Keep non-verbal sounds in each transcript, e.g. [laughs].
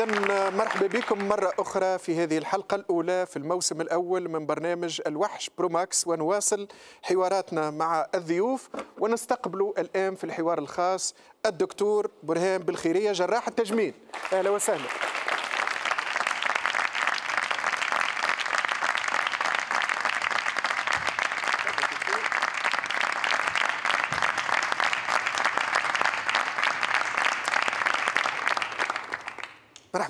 إذا مرحبا بكم مرة أخرى في هذه الحلقة الأولى في الموسم الأول من برنامج الوحش بروماكس ونواصل حواراتنا مع الضيوف ونستقبل الآن في الحوار الخاص الدكتور برهان بالخيرية جراح التجميل أهلا وسهلا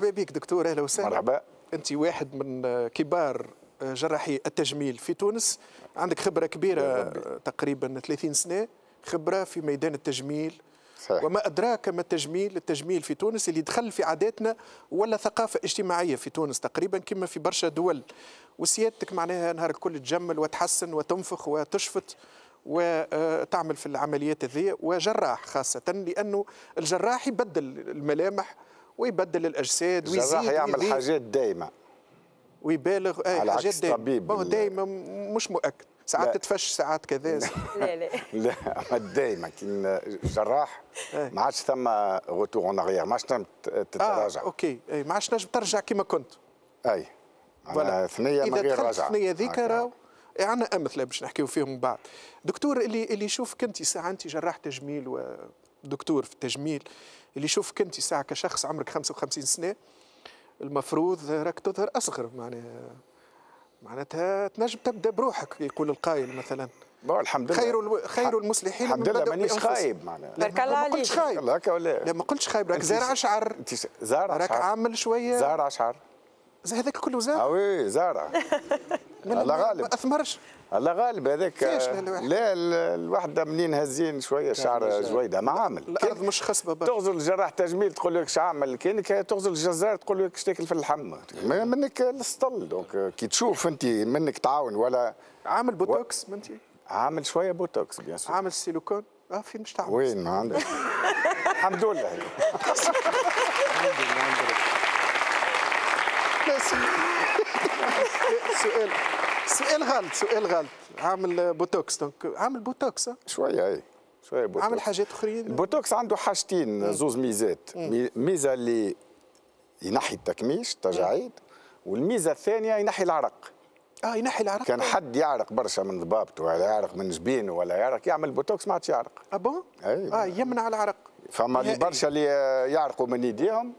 مرحبا بك دكتور اهلا وسهلا مرحبا انت واحد من كبار آه، جراحي التجميل في تونس عندك خبره كبيره آه، تقريبا 30 سنه خبره في ميدان التجميل صحيح. وما أدراك ما التجميل التجميل في تونس اللي دخل في عاداتنا ولا ثقافة اجتماعية في تونس تقريبا كما في برشا دول وسيادتك معناها نهار الكل تجمل وتحسن وتنفخ وتشفط وتعمل في العمليات هذه وجراح خاصة لأنه الجراح يبدل الملامح ويبدل الاجساد ويزيد الجراح يعمل حاجات دايمه ويبالغ اي على حاجات دائمه دايما مش مؤكد ساعات لا. تتفش ساعات كذا لا لا لا دايما كي الجراح ما عادش ثم غوتور اون اغيير ما عادش تتراجع آه، اوكي اي ما عادش تنجم ترجع كما كنت اي ولا ثنيه من غير رجعه ثنيه ذيك راهو عندنا امثله باش نحكيو فيهم من بعد دكتور اللي اللي يشوفك انت ساعه انت جراح تجميل ودكتور في التجميل اللي يشوفك انت ساعه كشخص عمرك 55 سنه المفروض راك تظهر اصغر معناها معناتها تنجم تبدا بروحك يقول القائل مثلا الحمد لله خير الو... خير المصلحين الحمد لله مانيش خايب معناها بارك الله عليك ما قلتش خايب لا ما قلتش خايب راك زارع شعر راك عامل شويه زارع شعر هذاك كله زارع اه وي زارع [laughs] الله غالب ما اثمرش الله غالب هذاك لا الواحد منين هزين شويه شعر جويده ما عامل الارض مش خصبه برشا تغزل الجراح تجميل تقول لك عامل كانك تغزل الجزار تقول لك تاكل في اللحم منك السطل دونك كي تشوف انت منك تعاون ولا عامل بوتوكس و... منتي عامل شويه بوتوكس بيان سور عامل سيليكون اه فين مش تعمل وين ما عندك [laughs] الحمد لله [laughs] سؤال سؤال غلط سؤال غلط عامل بوتوكس دونك عامل بوتوكس شويه اي شويه بوتوكس عامل حاجات اخرين البوتوكس عنده حاجتين زوز ميزات ميزه اللي ينحي التكميش التجاعيد والميزه الثانيه ينحي العرق اه ينحي العرق كان حد يعرق برشا من ضبابته ولا يعرق من جبينه ولا يعرق يعمل بوتوكس ما عادش يعرق اه بون؟ اه يمنع العرق فما لي برشا اللي آه، يعرقوا من ايديهم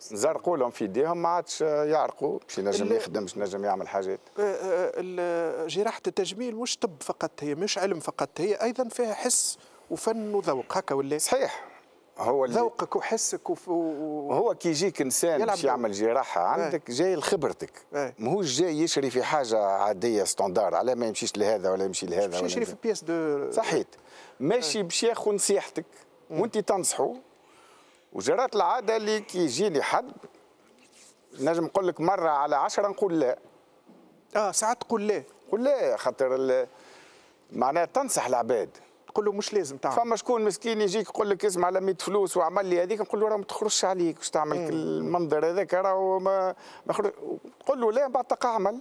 زرقوا لهم في ايديهم ما عادش آه، يعرقوا باش ينجم يخدم باش ينجم يعمل حاجات آه، جراحه التجميل مش طب فقط هي مش علم فقط هي ايضا فيها حس وفن وذوق هكا ولا صحيح هو ذوقك وحسك وف... و... هو كي يجيك انسان باش يعمل جراحه إيه. عندك ايه. جاي لخبرتك ايه. ماهوش جاي يشري في حاجه عاديه ستاندار على ما يمشيش لهذا ولا يمشي لهذا ولا يمشي في بياس دو صحيت ماشي ايه. باش ياخذ نصيحتك وانت تنصحوا وجرات العاده اللي كي يجيني حد نجم نقول لك مره على عشرة نقول لا اه ساعات تقول لا قول لا خاطر معناها تنصح العباد تقول له مش لازم تعمل فما شكون مسكين يجيك يقول لك اسمع 100 فلوس وعمل لي هذيك نقول له راه ما تخرجش عليك واش تعمل المنظر هذاك راهو ما, ما تقول له لا بعد تقع عمل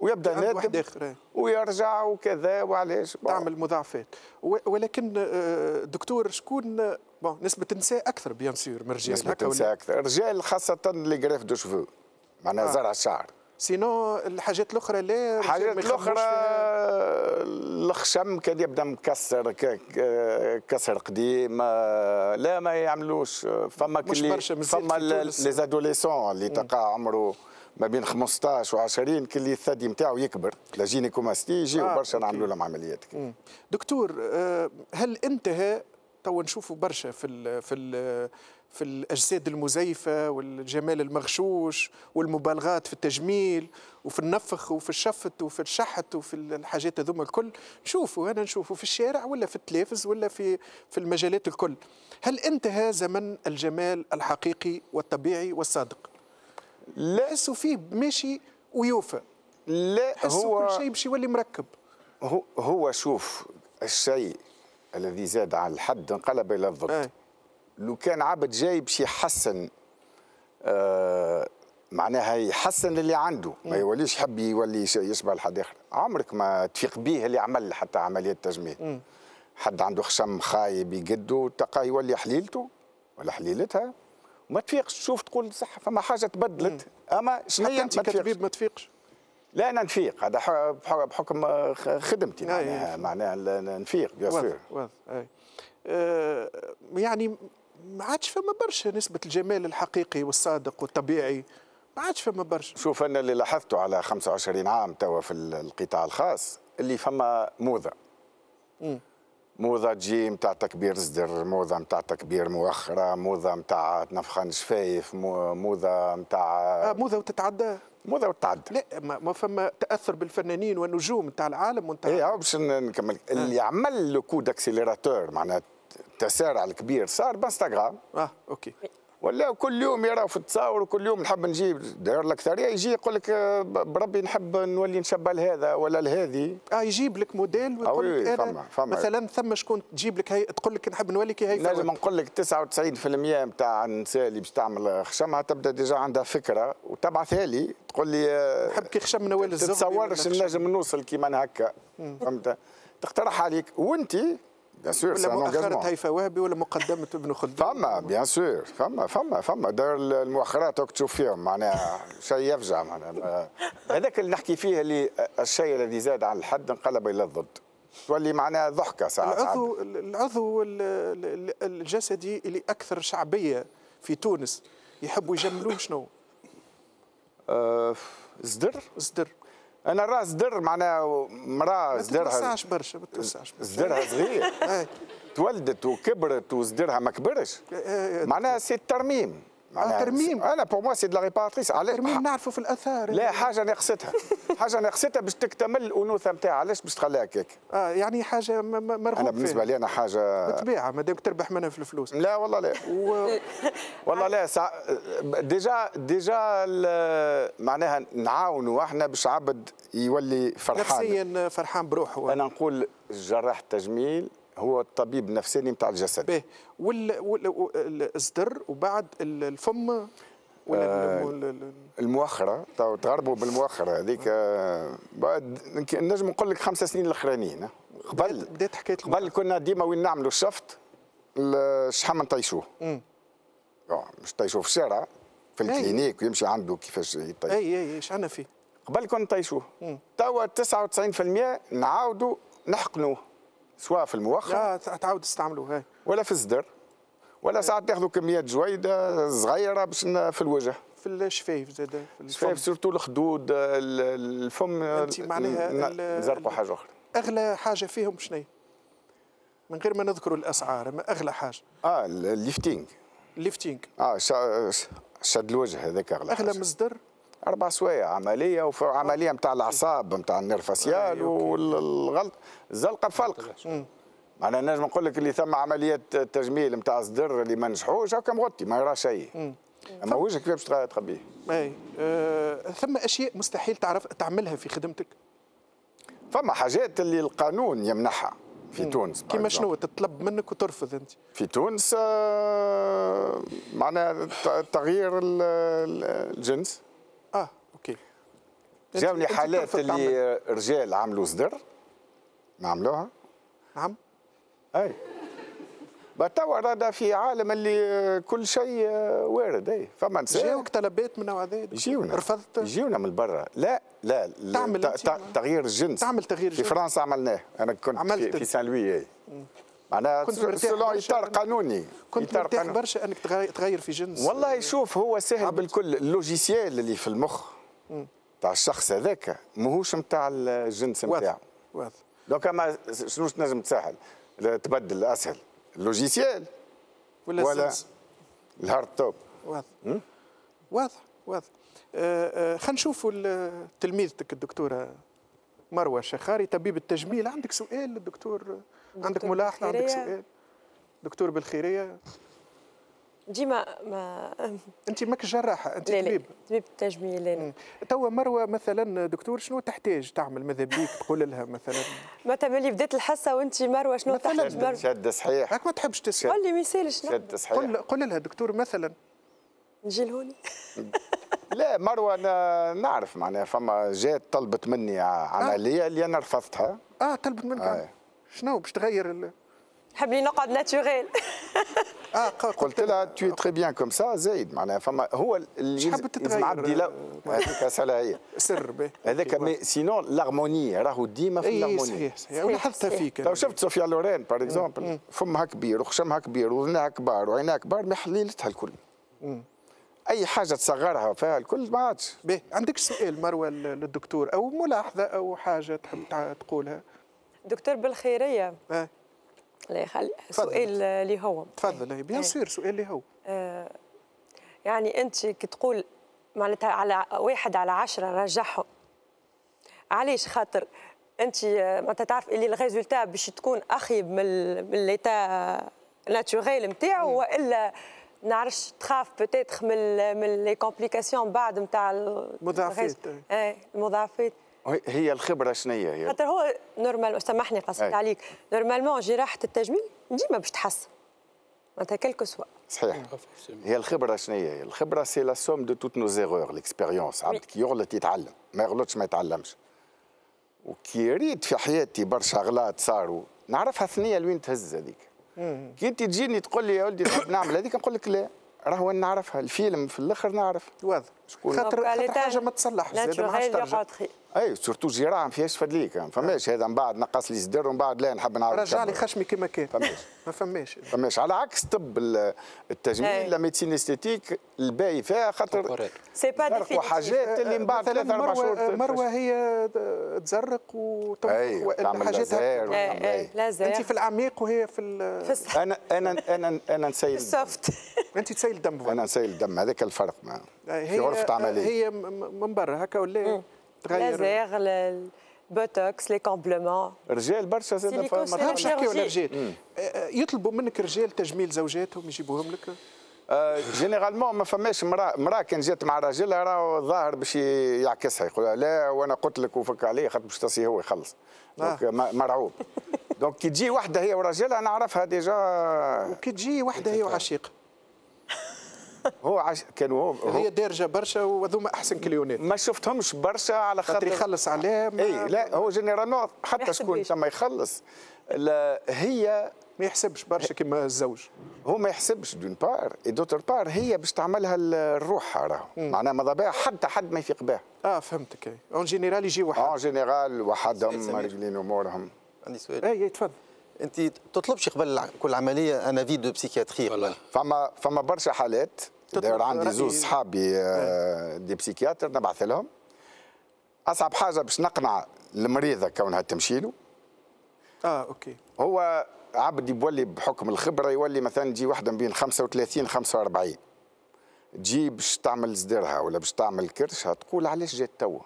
ويبدا نادم إيه. ويرجع وكذا وعلاش تعمل مضاعفات ولكن آه، دكتور شكون بون نسبه النساء اكثر بيان سور من الرجال نسبه النساء اكثر الرجال خاصه لي غريف دو شفو معناها آه. زرع الشعر سينو الحاجات الاخرى لا الحاجات الاخرى الخشم كان يبدا مكسر كسر قديم آه، لا ما يعملوش فما كل فما لي زادوليسون اللي تقع عمره ما بين 15 و20 كل الثدي نتاعو يكبر لا جينيكوماستي يجيو آه برشا نعملوا لهم عمليات دكتور آه، هل انتهى تو نشوفوا برشا في الـ في الـ في الاجساد المزيفه والجمال المغشوش والمبالغات في التجميل وفي النفخ وفي الشفت وفي الشحت وفي الحاجات هذوما الكل نشوفوا هنا نشوفوا في الشارع ولا في التلفز ولا في في المجالات الكل هل انتهى زمن الجمال الحقيقي والطبيعي والصادق لاسوا فيه ماشي ويوفى لا هو كل شيء باش يولي مركب هو هو شوف الشيء الذي زاد على الحد انقلب الى الضبط آه. لو كان عبد جاي باش يحسن آه معناها يحسن اللي عنده ما إيه. يوليش يحب يولي يشبه لحد اخر عمرك ما تفيق به اللي عمل حتى عمليه تجميل إيه. حد عنده خشم خايب يقده تلقاه يولي حليلته ولا حليلتها وما تفيقش تشوف تقول صح فما حاجه تبدلت اما شنو انت كطبيب ما تفيقش لا انا نفيق هذا بحكم خدمتي معناها معناها نفيق بيان سور أه يعني ما عادش فما برشا نسبه الجمال الحقيقي والصادق والطبيعي ما عادش فما برشا شوف انا اللي لاحظته على 25 عام توا في القطاع الخاص اللي فما موضه موضه تجي نتاع تكبير صدر موضه نتاع تكبير مؤخره موضه نتاع نفخان شفايف موضه نتاع آه، موضه وتتعدى موضه وتتعدى لا ما فما تاثر بالفنانين والنجوم نتاع العالم ونتاع اي باش نكمل آه. اللي عمل لو كود اكسيليراتور معناها التسارع الكبير صار بانستغرام اه اوكي ولا كل يوم يرى في التصاور وكل يوم نحب نجيب داير الاكثريه يجي يقول لك بربي نحب نولي نشبه لهذا ولا لهذه اه يجيب لك موديل ويقول آه، لك فما فما مثلا ثم شكون تجيب لك هي تقول لك نحب نولي كي هي لازم نقول لك 99% نتاع النساء اللي باش تعمل خشمها تبدا ديجا عندها فكره وتبعثها لي تقول لي آه، نحب كي خشم نوال الزهر تتصورش نجم نوصل كيما هكا فهمت تقترح عليك وانت Bien sûr, c'est un engagement. هيفا وهبي ولا مقدمة ابن خلدون فما بيان سور فما فما فما دار المؤخرات راك تشوف فيهم معناها شيء يفجع معناها [laughs] هذاك اللي نحكي فيه اللي الشيء الذي زاد عن الحد انقلب الى الضد تولي معناها ضحكة ساعات العضو العضو الجسدي اللي أكثر شعبية في تونس يحبوا يجملوه شنو؟ [laughs] أه زدر زدر انا راس در معناها مراه زدرها ما توسعش برشا ما توسعش زدرها صغير [laughs] تولدت وكبرت وزدرها ما كبرش معناها سي الترميم على نعم، ترميم انا بور موا سي دو لا ريباراتريس الترميم ترميم نعرفوا في الاثار لا حاجه ناقصتها [laughs] حاجه ناقصتها باش تكتمل الانوثه نتاعها علاش باش تخليها هكاك اه يعني حاجه مرغوب انا بالنسبه لي انا حاجه بالطبيعه مادام تربح منها في الفلوس لا والله لا و... [laughs] والله لا سع... ديجا ديجا معناها نعاونوا احنا باش عبد يولي فرحان نفسيا فرحان بروحه انا نقول جراح التجميل هو الطبيب النفساني نتاع الجسد باهي والصدر وبعد الفم ولا آه المؤخرة تغربوا بالمؤخرة هذيك آه. بعد نجم نقول لك خمس سنين الأخرانيين قبل بدات حكاية قبل كنا ديما وين نعملوا الشفط الشحم نطيشوه مش طيشوه في الشارع في إيه. الكلينيك ويمشي عنده كيفاش يطيش اي اي إيه، ايش عندنا فيه قبل كنا نطيشوه توا 99% نعاودوا نحقنوه سواء في الموخر لا تعاود تستعملوا هاي ولا في الزدر ولا ساعات تاخذوا كميات جويده صغيره باش في الوجه في الشفايف زاد الشفايف سورتو الخدود الفم انت معناها نزرقوا حاجه اخرى اغلى حاجه فيهم شنو من غير ما نذكروا الاسعار اما اغلى حاجه اه الليفتينغ الليفتينغ اه شد الوجه هذاك اغلى اغلى مصدر اربع سوايع عمليه وفي عمليه نتاع الاعصاب نتاع النرفاسيال أيوة، والغلط الزلقه فلق انا نجم نقول لك اللي ثم عملية تجميل نتاع صدر اللي ما نجحوش هكا مغطي ما يرى شيء اما وجهك كيفاش تخبيه اي أه ثم اشياء مستحيل تعرف تعملها في خدمتك فما حاجات اللي القانون يمنحها في تونس كيما شنو تطلب منك وترفض انت في تونس آه، معناها تغيير الجنس جاوني حالات اللي رجال عملوا صدر ما عملوها نعم اي توا رادا في عالم اللي كل شيء وارد اي فما نساء جاوك طلبات من نوع هذا رفضت جيونا من برا لا لا تعمل تغيير الجنس تعمل تغيير الجنس في فرنسا عملناه انا كنت عملت في, في سان لوي اي معناها سلون اطار قانوني كنت مرتاح برشا انك تغير في جنس والله شوف هو سهل بالكل اللوجيسيال اللي في المخ م. تاع الشخص هذاك ماهوش نتاع الجنس نتاعو واضح دونك اما شنو تنجم تسهل تبدل اسهل اللوجيسيال ولا, ولا الهارد توب واضح واضح واضح أه، أه، خلينا نشوفوا تلميذتك الدكتوره مروه شخاري طبيب التجميل عندك سؤال للدكتور عندك ملاحظه عندك سؤال دكتور بالخيريه ديما ما انت ماك جراحه انت طبيب طبيب تجميل توا مروه مثلا دكتور شنو تحتاج تعمل ماذا بيك تقول لها مثلا متى ملي بدات الحصه وانت مروه شنو تحتاج مروه شد صحيح راك ما تحبش تسال قول لي ما يسالش شد صحيح لها دكتور مثلا نجي لهوني [laughs] لا مروه انا نعرف معناها فما جات طلبت مني آه. عمليه آه. اللي انا رفضتها اه طلبت منك آه. شنو باش تغير حب لي نقعد ناتشوريل [laughs] اه قلت لها تو تري بيان كوم سا زايد معناها فما هو اللي حاب تتغير عبدي لا هذيك [laughs] هي سر هذاك مي سينون لارموني راهو ديما في اي صحيح صحيح ولاحظتها فيك لو طيب، شفت صوفيا لورين باغ اكزومبل فمها كبير وخشمها كبير وذنها كبار وعينها كبار ما حليلتها الكل اي حاجه تصغرها فيها الكل ما عادش عندك سؤال مروه للدكتور او ملاحظه او حاجه تحب تقولها دكتور بالخيريه آه. لا يخلي سؤال اللي هو تفضل بيان آه. سير سؤال اللي هو آه يعني انت كي تقول معناتها على واحد على عشرة رجحهم علاش خاطر انت آه، معناتها تعرف اللي الريزولتا باش تكون اخيب من من ليتا ناتوريل نتاعو والا نعرفش تخاف بتيتخ من من لي كومبليكاسيون بعد نتاع آه. المضاعفات المضاعفات هي الخبره شنية هي خاطر هو نورمال سامحني قصدت عليك نورمالمون جراحه التجميل ديما باش تحسن معناتها كلكو سوا صحيح هي الخبره شنية هي الخبره سي لا سوم دو توت نو زيغور، ليكسبيريونس عبد كي يغلط يتعلم ما يغلطش ما يتعلمش وكي ريت في حياتي برشا غلاط صاروا نعرفها ثنيه لوين تهز هذيك كي انت تجيني تقول لي يا ولدي نعمل هذيك نقول لك لا راهو نعرفها الفيلم في الاخر نعرف واضح شكون خاطر حاجه ما تصلحش زاد ما عادش ترجع اي سورتو الجراحه ما فيهاش فدليك ما فماش هذا من بعد نقص لي صدر ومن بعد لا نحب نعرف رجع لي خشمي كما كان فماش [laughs] ما فماش فماش على عكس طب التجميل لا ميديسين استيتيك الباقي فيها خاطر سي با حاجات اللي من بعد آه، آه، ثلاث اربع شهور مروه هي تزرق وتعمل حاجاتها انت في العميق وهي في انا انا انا انا نسيل السوفت انت تسيل الدم انا نسيل الدم هذاك الفرق ما هي غرفه آه، عمليه آه، هي من برا هكا ولا إيه؟ تغير لازيغ البوتوكس لي كومبلمون رجال برشا زاد فما نحكي ولا رجال يطلبوا منك رجال تجميل زوجاتهم يجيبوهم لك جينيرالمون آه، ما فماش مرا مرا كان جات مع راجلها راه الظاهر باش يعكسها يقول لا وانا قلت لك وفك عليه خاطر باش تصي هو يخلص دونك euh، مرعوب دونك [laughs] كي تجي وحده هي وراجلها نعرفها ديجا وكي تجي وحده هي [laughs] وعشيقه [laughs] هو عش... كان هو هي دارجه برشا وهذوما احسن كليونات ما شفتهمش برشا على خاطر يخلص عليهم اي لا هو جينيرال حتى شكون لما يخلص لا هي ما يحسبش برشا كما الزوج هو ما يحسبش دون بار اي دوتر بار هي باش تعملها الروح راهو معناها ماذا بها حتى حد ما يفيق بها اه فهمتك اون جينيرال يجي واحد اون جينيرال وحدهم راجلين امورهم عندي سؤال اي تفضل انت تطلبش قبل كل عمليه انا فيديو بسيكياتري فما فما برشا حالات داير عندي زوز صحابي آه، دي بسيكياتر نبعث لهم اصعب حاجه باش نقنع المريضه كونها تمشي له اه اوكي هو عبد يولي بحكم الخبره يولي مثلا تجي واحده بين 35 45 تجي باش تعمل زدرها ولا باش تعمل كرشها تقول علاش جات توا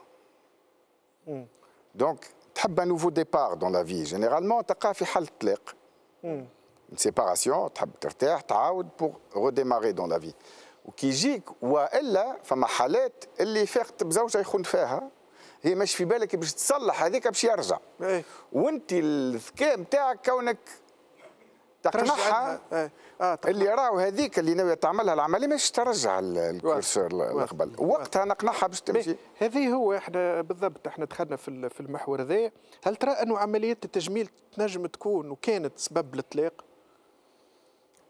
دونك تحب ان نوفو ديبار دون لا في جينيرالمون تلقاه في حال طلاق سيباراسيون تحب ترتاح تعاود بور روديماري دون لا في وكي يجيك والا فما حالات اللي فاقت بزوجها يخون فيها هي مش في بالك باش تصلح هذيك باش يرجع إيه. وانت الذكاء نتاعك كونك تقنعها آه اللي راهو هذيك اللي ناوي تعملها العمليه مش ترجع الكورسور الاقبل وقتها نقنعها باش تمشي هذه هو احنا بالضبط احنا دخلنا في في المحور ذا هل ترى انه عمليه التجميل تنجم تكون وكانت سبب للطلاق؟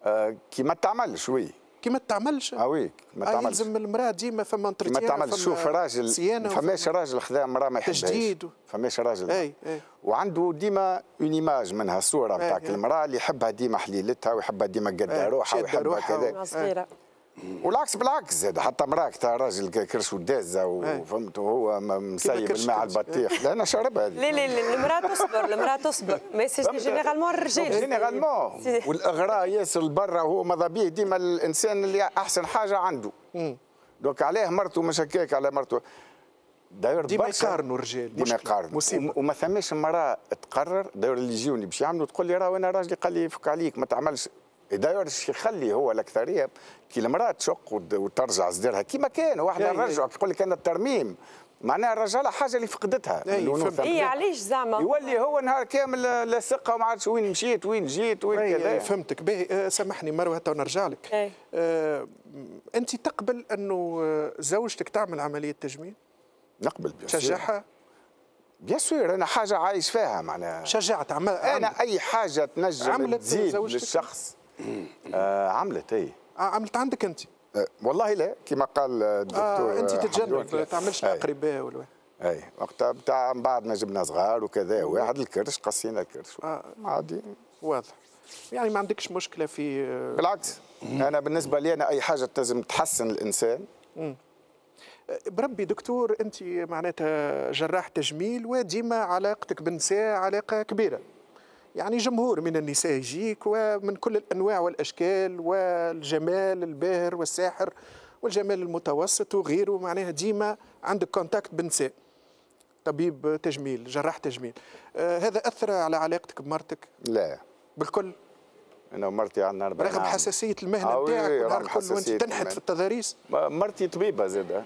آه كي ما تعمل شوي كي ما تعملش اه وي ما آه، تعملش يلزم المراه ديما فما انترتيان ما تعملش شوف راجل فماش راجل خذا امراه ما يحبهاش تجديد فماش راجل اي اي وعنده ديما اون ايماج منها صوره نتاعك المراه اللي يحبها ديما حليلتها ويحبها ديما قدها روحها ويحبها كذا صغيره والعكس بالعكس زاد حتى مراك تاع راجل كرش ودازه إيه. وفهمت هو مسيب الماء على البطيخ لا انا شربها لا لا لا المراه تصبر المراه تصبر ما سي جينيرالمون الرجال جينيرالمون والاغراء ياسر لبرا هو ماذا به ديما الانسان اللي احسن حاجه عنده دوك عليه مرته مش هكاك على مرته داير ديما يقارنوا الرجال ديما يقارنوا وما ثماش مراه تقرر داير اللي يجوني باش يعملوا تقول لي راه انا راجلي قال لي فك عليك ما تعملش يدايرش يخلي هو الاكثريه كي المراه تشق وترجع صدرها كيما كان واحد نرجع يعني يقول لك انا الترميم معناها الرجاله حاجه اللي فقدتها اي إيه، علاش زعما يولي هو نهار كامل لا ثقه وما عادش وين مشيت وين جيت وين إيه، كذا فهمتك باهي آه، سامحني مروه تو نرجع لك إيه. آه انت تقبل انه آه، زوجتك تعمل عمليه تجميل نقبل بيان تشجعها بيان سور انا حاجه عايش فيها معناها شجعت عم... انا اي حاجه تنجم تزيد للشخص آه عملت ايه آه، عملت عندك انت آه، والله لا كما قال الدكتور آه انت تتجنب ما تعملش اقرباء إيه. إيه، ولا اي وقتها بتاع من بعد ما جبنا صغار وكذا واحد الكرش قصينا الكرش آه عادي واضح يعني ما عندكش مشكله في آه، بالعكس انا بالنسبه لي انا اي حاجه لازم تحسن الانسان مم. بربي دكتور انت معناتها جراح تجميل وديما علاقتك بالنساء علاقه كبيره يعني جمهور من النساء يجيك ومن كل الأنواع والأشكال والجمال الباهر والساحر والجمال المتوسط وغيره معناها ديما عندك كونتاكت بنساء طبيب تجميل جراح تجميل آه هذا أثر على علاقتك بمرتك؟ لا بالكل انا ومرتي عندنا اربع رغم نعم. حساسيه المهنه نتاعك رغم وانت تنحت في التضاريس مرتي طبيبه زاده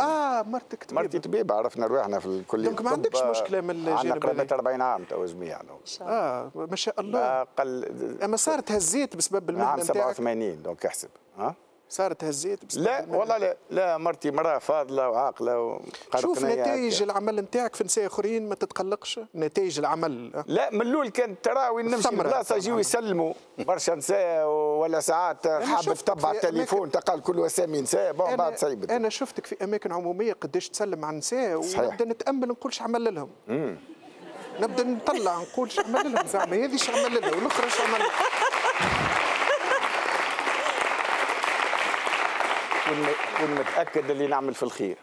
اه مرتك طبيبه مرتي طبيبه عرفنا روحنا في الكليه دونك ما عندكش مشكله من الجانب عندنا قرابه 40 عام تو جميع يعني. اه ما شاء الله قل... اما صارت هزيت بسبب المهنه عام 87 دونك احسب ها صارت هزيت لا والله لا لا مرتي مراه فاضله وعاقله وقرقنيه شوف يعني. نتائج العمل نتاعك في نساء اخرين ما تتقلقش نتائج العمل لا من الاول كانت تراوي نمشي البلاصه يجيو يسلموا برشا نساء ولا ساعات حابب تبع التليفون تقال كل اسامي نساء بون بعد صعيب انا شفتك في اماكن عموميه قداش تسلم على النساء ونبدا نتامل نقول عمل لهم نبدا نطلع نقول شو عمل لهم زعما هذه شو عمل لها والاخرى شو عمل لها ونتاكد اللي نعمل في الخير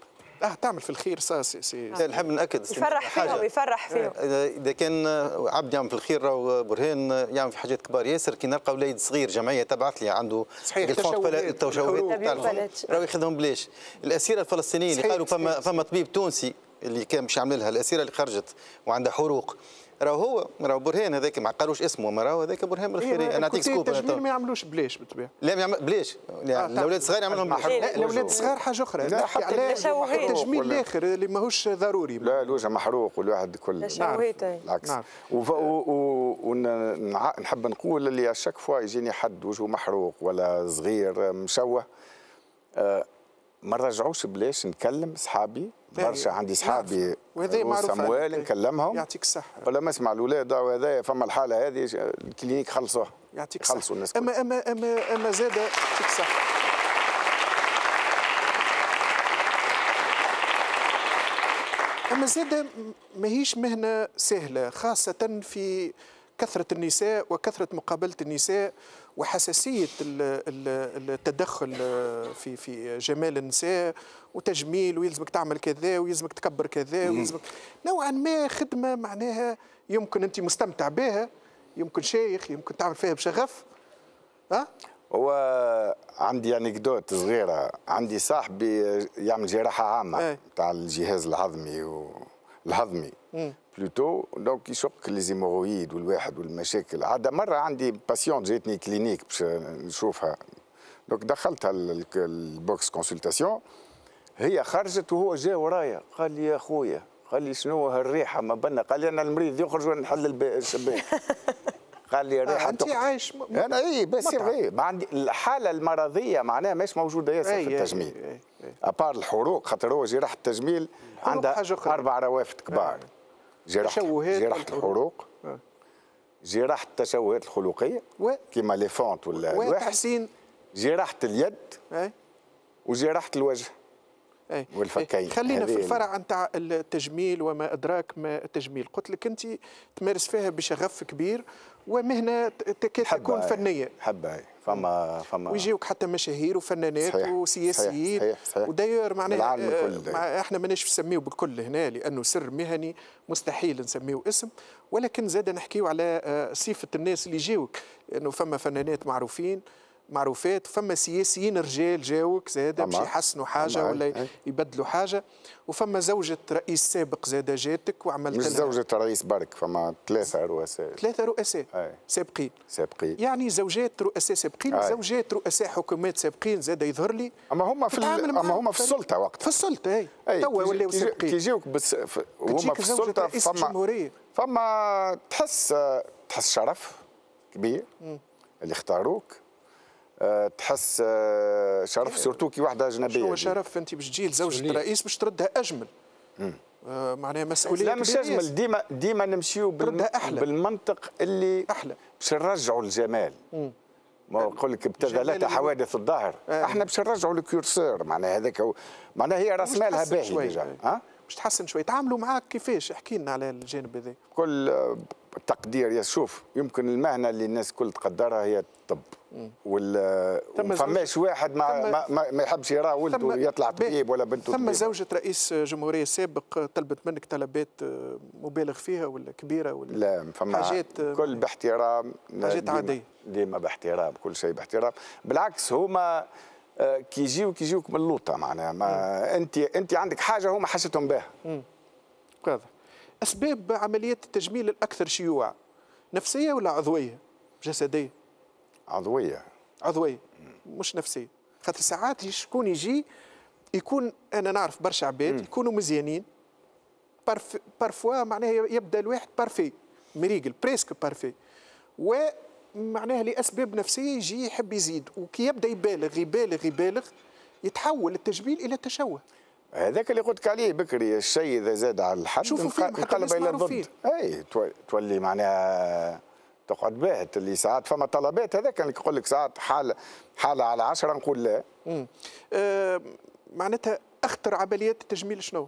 اه تعمل في الخير سا سي سي آه. نحب ناكد يفرح فيهم يفرح إيه، فيهم اذا كان عبد يعمل في الخير راهو برهان يعمل في حاجات كبار ياسر كي نلقى وليد صغير جمعيه تبعث لي عنده صحيح التوجهات تاع راهو ياخذهم بلاش الاسيره الفلسطينيه اللي قالوا فما فما طبيب تونسي اللي كان مش عامل لها الاسيره اللي خرجت وعندها حروق راهو هو راهو برهان هذاك ما قالوش اسمه ما راهو هذاك برهان إيه، الخيري انا نعطيك سكوب التجميل ما يعملوش بلاش بالطبيعه لا ما يعمل بلاش آه، الاولاد الصغار يعملهم محروم الاولاد الصغار حاجه اخرى لا حتى التجميل الاخر اللي ماهوش ضروري لا الوجه محروق والواحد الكل نعم. العكس نعم. ونحب نقول اللي شاك فوا يجيني حد وجهه محروق ولا صغير مشوه آه، ما نرجعوش بلاش نكلم صحابي برشا عندي صحابي وسموال نكلمهم يعطيك الصحه ولا ما اسمع الاولاد هذايا فما الحاله هذه الكلينيك خلصوها يعطيك الصحه خلصوا الناس اما اما اما اما زاد يعطيك الصحه اما زاد ماهيش مهنه سهله خاصه في كثرة النساء وكثرة مقابلة النساء وحساسية التدخل آه، في في جمال النساء وتجميل ويلزمك تعمل كذا ويلزمك تكبر كذا ويلزمك نوعا ما خدمة معناها يمكن أنت مستمتع بها يمكن شيخ يمكن تعمل فيها بشغف ها هو عندي انكدوت يعني صغيره عندي صاحبي يعمل جراحه عامه إيه. تاع الجهاز العظمي والهضمي بلوتو دونك يشق لي زيمورويد والواحد والمشاكل عاد مره عندي باسيون جاتني كلينيك باش نشوفها دونك دخلتها البوكس كونسلتاسيون هي خرجت وهو جا ورايا قال لي يا خويا قال لي شنو هالريحه ما بنا قال لي انا المريض يخرج ونحل الشباك قال لي ريحه انت عايش م... انا اي بس ما عندي الحاله المرضيه معناها مش موجوده ياسر في التجميل ابار الحروق خاطر هو جراحه التجميل عندها اربع روافد كبار جراحه جراحه الحروق آه. جراحه التشوهات الخلقيه كيما لي فونت ولا وتحسين جراحه اليد إيه. وجراحه الوجه إيه. والفكين إيه. خلينا في الفرع نتاع التجميل وما ادراك ما التجميل قلت لك انت تمارس فيها بشغف كبير ومهنه تكون فنيه حبه فما فما ويجيوك حتى مشاهير وفنانات صحيح وسياسيين ودايور معناها آه، مع احنا ماناش نسميه بالكل هنا لانه سر مهني مستحيل نسميه اسم ولكن زاد نحكيه على آه، صفه الناس اللي يجيوك انه فما فنانات معروفين معروفات فما سياسيين رجال جاوك زادة باش يحسنوا حاجه ولا إيه. يبدلوا حاجه وفما زوجة رئيس سابق زادة جاتك وعملت مش زوجة رئيس برك فما ثلاثة رؤساء ثلاثة رؤساء إيه. سابقين سابقين يعني زوجات رؤساء سابقين أي. زوجات رؤساء حكومات سابقين زادة يظهر لي اما هما في اما هما في السلطة وقت في السلطة اي إيه، توا ولاو سابقين كي يجيوك بس هما في السلطة فما فما تحس تحس شرف كبير اللي اختاروك آه، تحس آه، شرف إيه. سورتو كي واحده اجنبيه شنو شرف انت باش تجي لزوجة الرئيس باش تردها اجمل آه، معناها مسؤوليه لا مش اجمل ديما ديما نمشيو أحلى. بالمنطق اللي احلى باش نرجعوا الجمال ما نقول لك ابتذلت حوادث الظهر احنا باش نرجعوا الكورسور معناها هذاك معناها هي راس مالها باهي ديجا باش تحسن شويه تعاملوا معاك كيفاش احكي لنا على الجانب هذا كل تقدير يا شوف يمكن المهنه اللي الناس الكل تقدرها هي الطب وال فماش واحد ما, ما, ما, ما يحبش يراه ولده يطلع طبيب ولا بنته ثم زوجة رئيس جمهورية سابق طلبت منك طلبات آه، مبالغ فيها ولا كبيرة ولا لا فما حاجات آه، كل باحترام حاجات عادية ديما باحترام كل شيء باحترام بالعكس هما آه، كي يجيو كي يجيوك من اللوطة معناها ما انت انت عندك حاجة هما حاجتهم بها واضح أسباب عملية التجميل الأكثر شيوعا نفسية ولا عضوية جسدية عضوية عضوية مش نفسية خاطر ساعات شكون يجي يكون أنا نعرف برشا عباد يكونوا مزيانين بارف... بارفوا معناها يبدا الواحد بارفي مريقل بريسك بارفي و معناها لاسباب نفسيه يجي يحب يزيد وكي يبدا يبالغ يبالغ يبالغ يتحول التجميل الى تشوه هذاك اللي قلت لك عليه بكري الشيء اذا زاد على الحد انقلب الى الضد اي تولي معناها تقعد باهت اللي ساعات فما طلبات هذاك اللي يقول لك ساعات حاله حاله على عشرة نقول لا أه معناتها اخطر عمليات التجميل شنو؟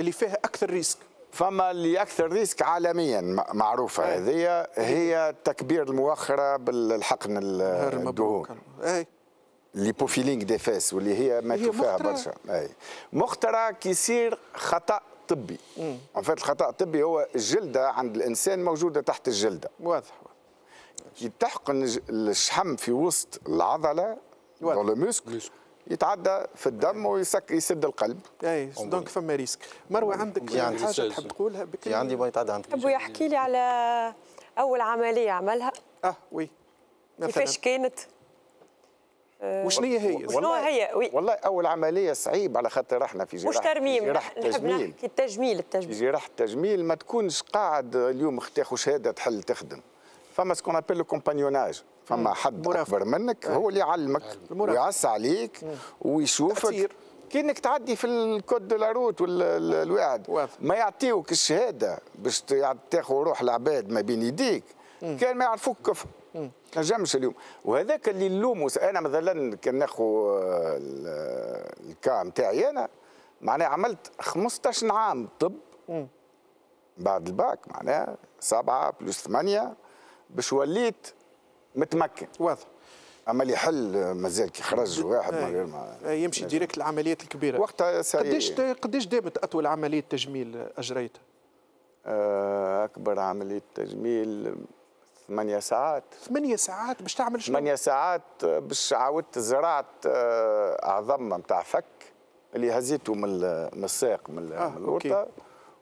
اللي فيها اكثر ريسك فما اللي اكثر ريسك عالميا معروفه هذه هي تكبير المؤخره بالحقن الدهون ليبوفيلينغ دي فيس واللي هي ماتوا فيها برشا اي مخترع كيصير خطا طبي ان فيت الخطا الطبي هو الجلده عند الانسان موجوده تحت الجلده واضح كي تحقن الشحم في وسط العضله دون لو موسكل يتعدى في الدم ويسك يسد القلب اي دونك فما ريسك مروه عندك حاجه تحب تقولها بكل عندي ما يتعدى عندك ابو يحكي لي على اول عمليه عملها اه وي كيفاش كانت آه، وشنو هي وشنو هي وي. والله اول عمليه صعيب على خاطر احنا في جراحه مش ترميم جراحه التجميل التجميل التجميل في جراحه التجميل ما تكونش قاعد اليوم تاخذ شهاده تحل تخدم فما سكون ابل كومبانيوناج فما حد اكبر منك آه. هو اللي يعلمك ويعس عليك ويشوفك تأثير. كانك تعدي في الكود دو لاروت والواعد ما يعطيوك الشهاده باش تاخذ روح العباد ما بين يديك كان ما يعرفوك كفر نجمش اليوم وهذاك اللي نلومه انا مثلا كان ناخذ آه، الكا نتاعي انا معناها عملت 15 عام طب مم. بعد الباك معناها سبعة بلس ثمانية باش وليت متمكن واضح اما اللي يحل مازال كي خرج واحد من غير ما يمشي ديريكت للعمليات الكبيره وقتها سريع قديش قديش دامت اطول عمليه تجميل اجريتها؟ آه، اكبر عمليه تجميل ثمانية ساعات ثمانية ساعات باش تعمل شنو؟ ثمانية ساعات آه، باش عاودت زرعت آه، عظم نتاع فك اللي هزيته من من الساق من, آه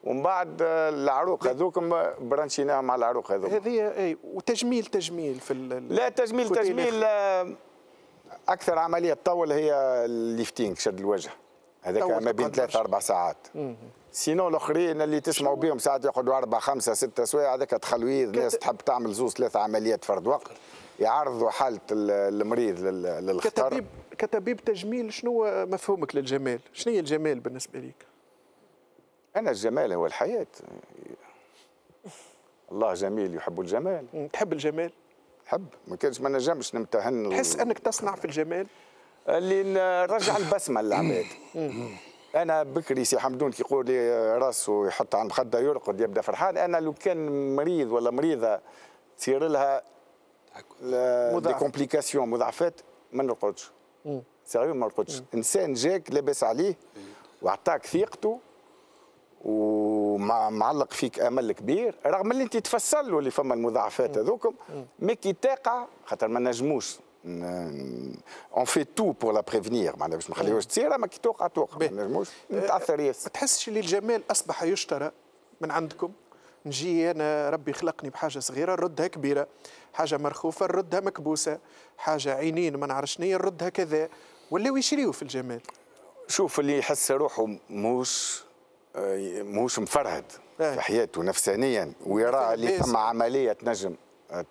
ومن بعد آه، العروق هذوك برانشيناهم مع العروق هذوك هذه اي وتجميل تجميل في لا تجميل تجميل اكثر عمليه تطول هي الليفتينج شد الوجه هذاك ما بين ثلاث اربع ساعات مم. سينو الاخرين اللي تسمعوا بهم ساعات يقعدوا اربع خمسه سته سوايع هذاك تخلويه ناس تحب تعمل زوز ثلاثه عمليات فرد وقت يعرضوا حاله المريض للخطر كطبيب كطبيب تجميل شنو مفهومك للجمال؟ شنو هي الجمال بالنسبه لك؟ انا الجمال هو الحياه الله جميل يحب الجمال تحب الجمال؟ حب ما كانش ما نجمش نمتهن تحس انك تصنع في الجمال؟ اللي نرجع البسمه للعباد انا بكري سي حمدون كي يقول لي راسه يحط على المخده يرقد يبدا فرحان انا لو كان مريض ولا مريضه تصير لها دي كومبليكاسيون مضاعفات ما نرقدش سيريو ما نرقدش انسان جاك لاباس عليه واعطاك ثقته ومعلق فيك امل كبير رغم اللي انت تفسر له اللي فما المضاعفات هذوكم مي كي تقع خاطر ما نجموش اون في تو بور لا بريفنير معناها باش ما نخليوش تصير اما كي توقع توقع ما نجموش نتاثر ياسر ما تحسش اللي الجمال اصبح يشترى من عندكم نجي انا ربي خلقني بحاجه صغيره نردها كبيره حاجه مرخوفه نردها مكبوسه حاجه عينين ما نعرف شنو نردها كذا ولاو يشريو في الجمال شوف اللي يحس روحه موش آه، موش مفرهد في آه. حياته نفسانيا ويرى اللي ثم عمليه تنجم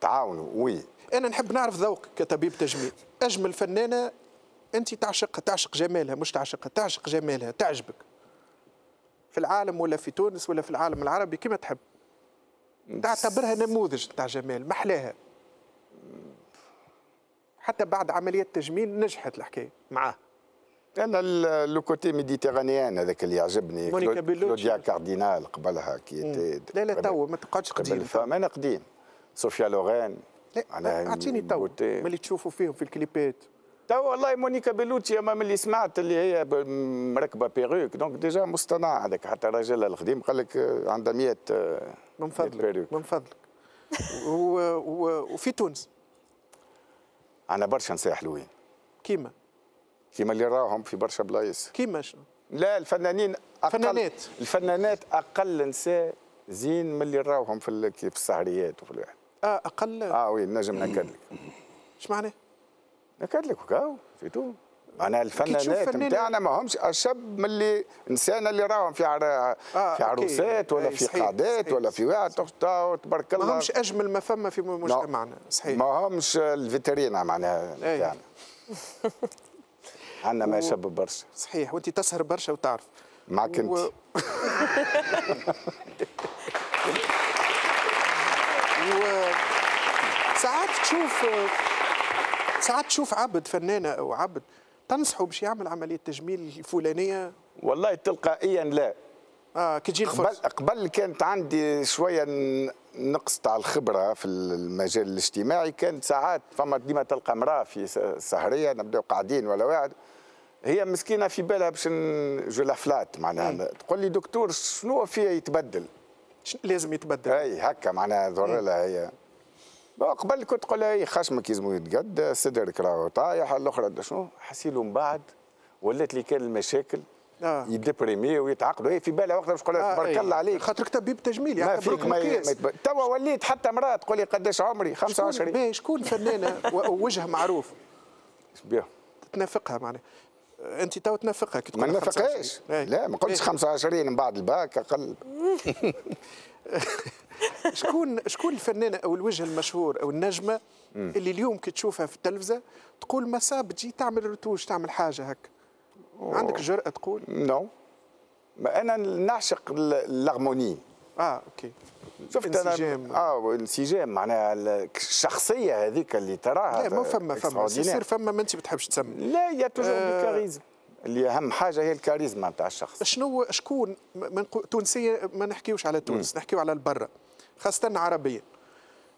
تعاونه وي انا نحب نعرف ذوقك كطبيب تجميل اجمل فنانه انت تعشقها تعشق جمالها مش تعشقها تعشق جمالها تعجبك في العالم ولا في تونس ولا في العالم العربي كما تحب تعتبرها نموذج تاع جمال محلاها حتى بعد عمليه تجميل نجحت الحكايه معاه انا لو كوتي ميديتيرانيان هذاك اللي يعجبني كلوديا كاردينال قبلها كي لا لا تو ما تقعدش قديم فما انا قديم صوفيا لورين Eh, لا اعطيني تو إيه؟ ملي تشوفوا فيهم في الكليبات تو والله مونيكا بيلوتشي اما ملي سمعت اللي هي مركبه بيروك دونك ديجا مصطنع هذاك حتى الراجل القديم قال لك عندها 100 آه، من فضلك من فضلك وفي تونس انا برشا نساء حلوين كيما كيما اللي راهم في برشا بلايص كيما لا الفنانين اقل الفنانات الفنانات اقل نساء زين من اللي راهم في في السهريات وفي الواحد اه اقل اه وي نجم ناكد لك اش معناه؟ ناكد لك في سي تو معناها الفنانات نتاعنا ما همش اشب من اللي انسان اللي راهم في عر... آه في عروسات ولا إيه، في قعدات ولا في واحد تبارك الله ما همش اجمل ما فما في مجتمعنا صحيح ما همش الفيترينا معناها نتاعنا إيه. [laughs] عندنا ما يشب برشا صحيح وانت تسهر برشا وتعرف معك انت [laughs] تشوف ساعات تشوف عبد فنانه او عبد تنصحه باش يعمل عمليه تجميل الفلانيه والله تلقائيا لا اه كي تجي قبل قبل كانت عندي شويه نقص تاع الخبره في المجال الاجتماعي كانت ساعات فما ديما تلقى امراه في سهريه نبداو قاعدين ولا واحد هي مسكينه في بالها باش لافلات معناها إيه. تقول لي دكتور شنو فيها يتبدل لازم يتبدل اي هكا معناها ضر إيه. لها هي قبل كنت تقول له خشمك يزمو يتقد صدرك راهو طايح الاخرى شنو حسيلو من بعد ولات لي كان المشاكل آه. يديبريمي ويتعقدوا هي إيه، في بالها وقتها باش تقول آه تبارك إيه. الله عليك خاطرك تجميل يعني ما فيك ما, توا وليت حتى امراه تقول لي قداش عمري 25 شكون فنانه وجه معروف بيه تنافقها معناها انت تو تنافقها كي تقول ما نافقهاش إيه. لا ما قلتش 25 من بعد الباك اقل [laughs] شكون شكون الفنانه او الوجه المشهور او النجمه اللي اليوم كي تشوفها في التلفزه تقول مساء بتجي تعمل رتوش تعمل حاجه هكا عندك جرأة تقول؟ نو انا نعشق الارموني اه اوكي شفت انا اه انسجام معناها الشخصيه هذيك اللي تراها لا ما فما فما يصير فما ما انت بتحبش تسمي لا يا توجور آه اللي اهم حاجه هي الكاريزما نتاع الشخص شنو شكون من تونسيه ما نحكيوش على تونس نحكيو على البرة خاصة عربيا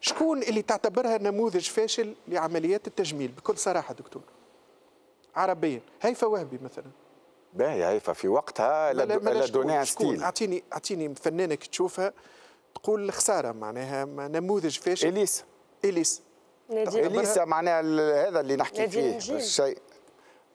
شكون اللي تعتبرها نموذج فاشل لعمليات التجميل بكل صراحة دكتور عربيا هيفا وهبي مثلا باهي هيفا في وقتها لا دونيها ستيل اعطيني اعطيني فنانه كي تشوفها تقول خساره معناها نموذج فاشل اليسا اليسا اليسا معناها هذا اللي نحكي فيه الشيء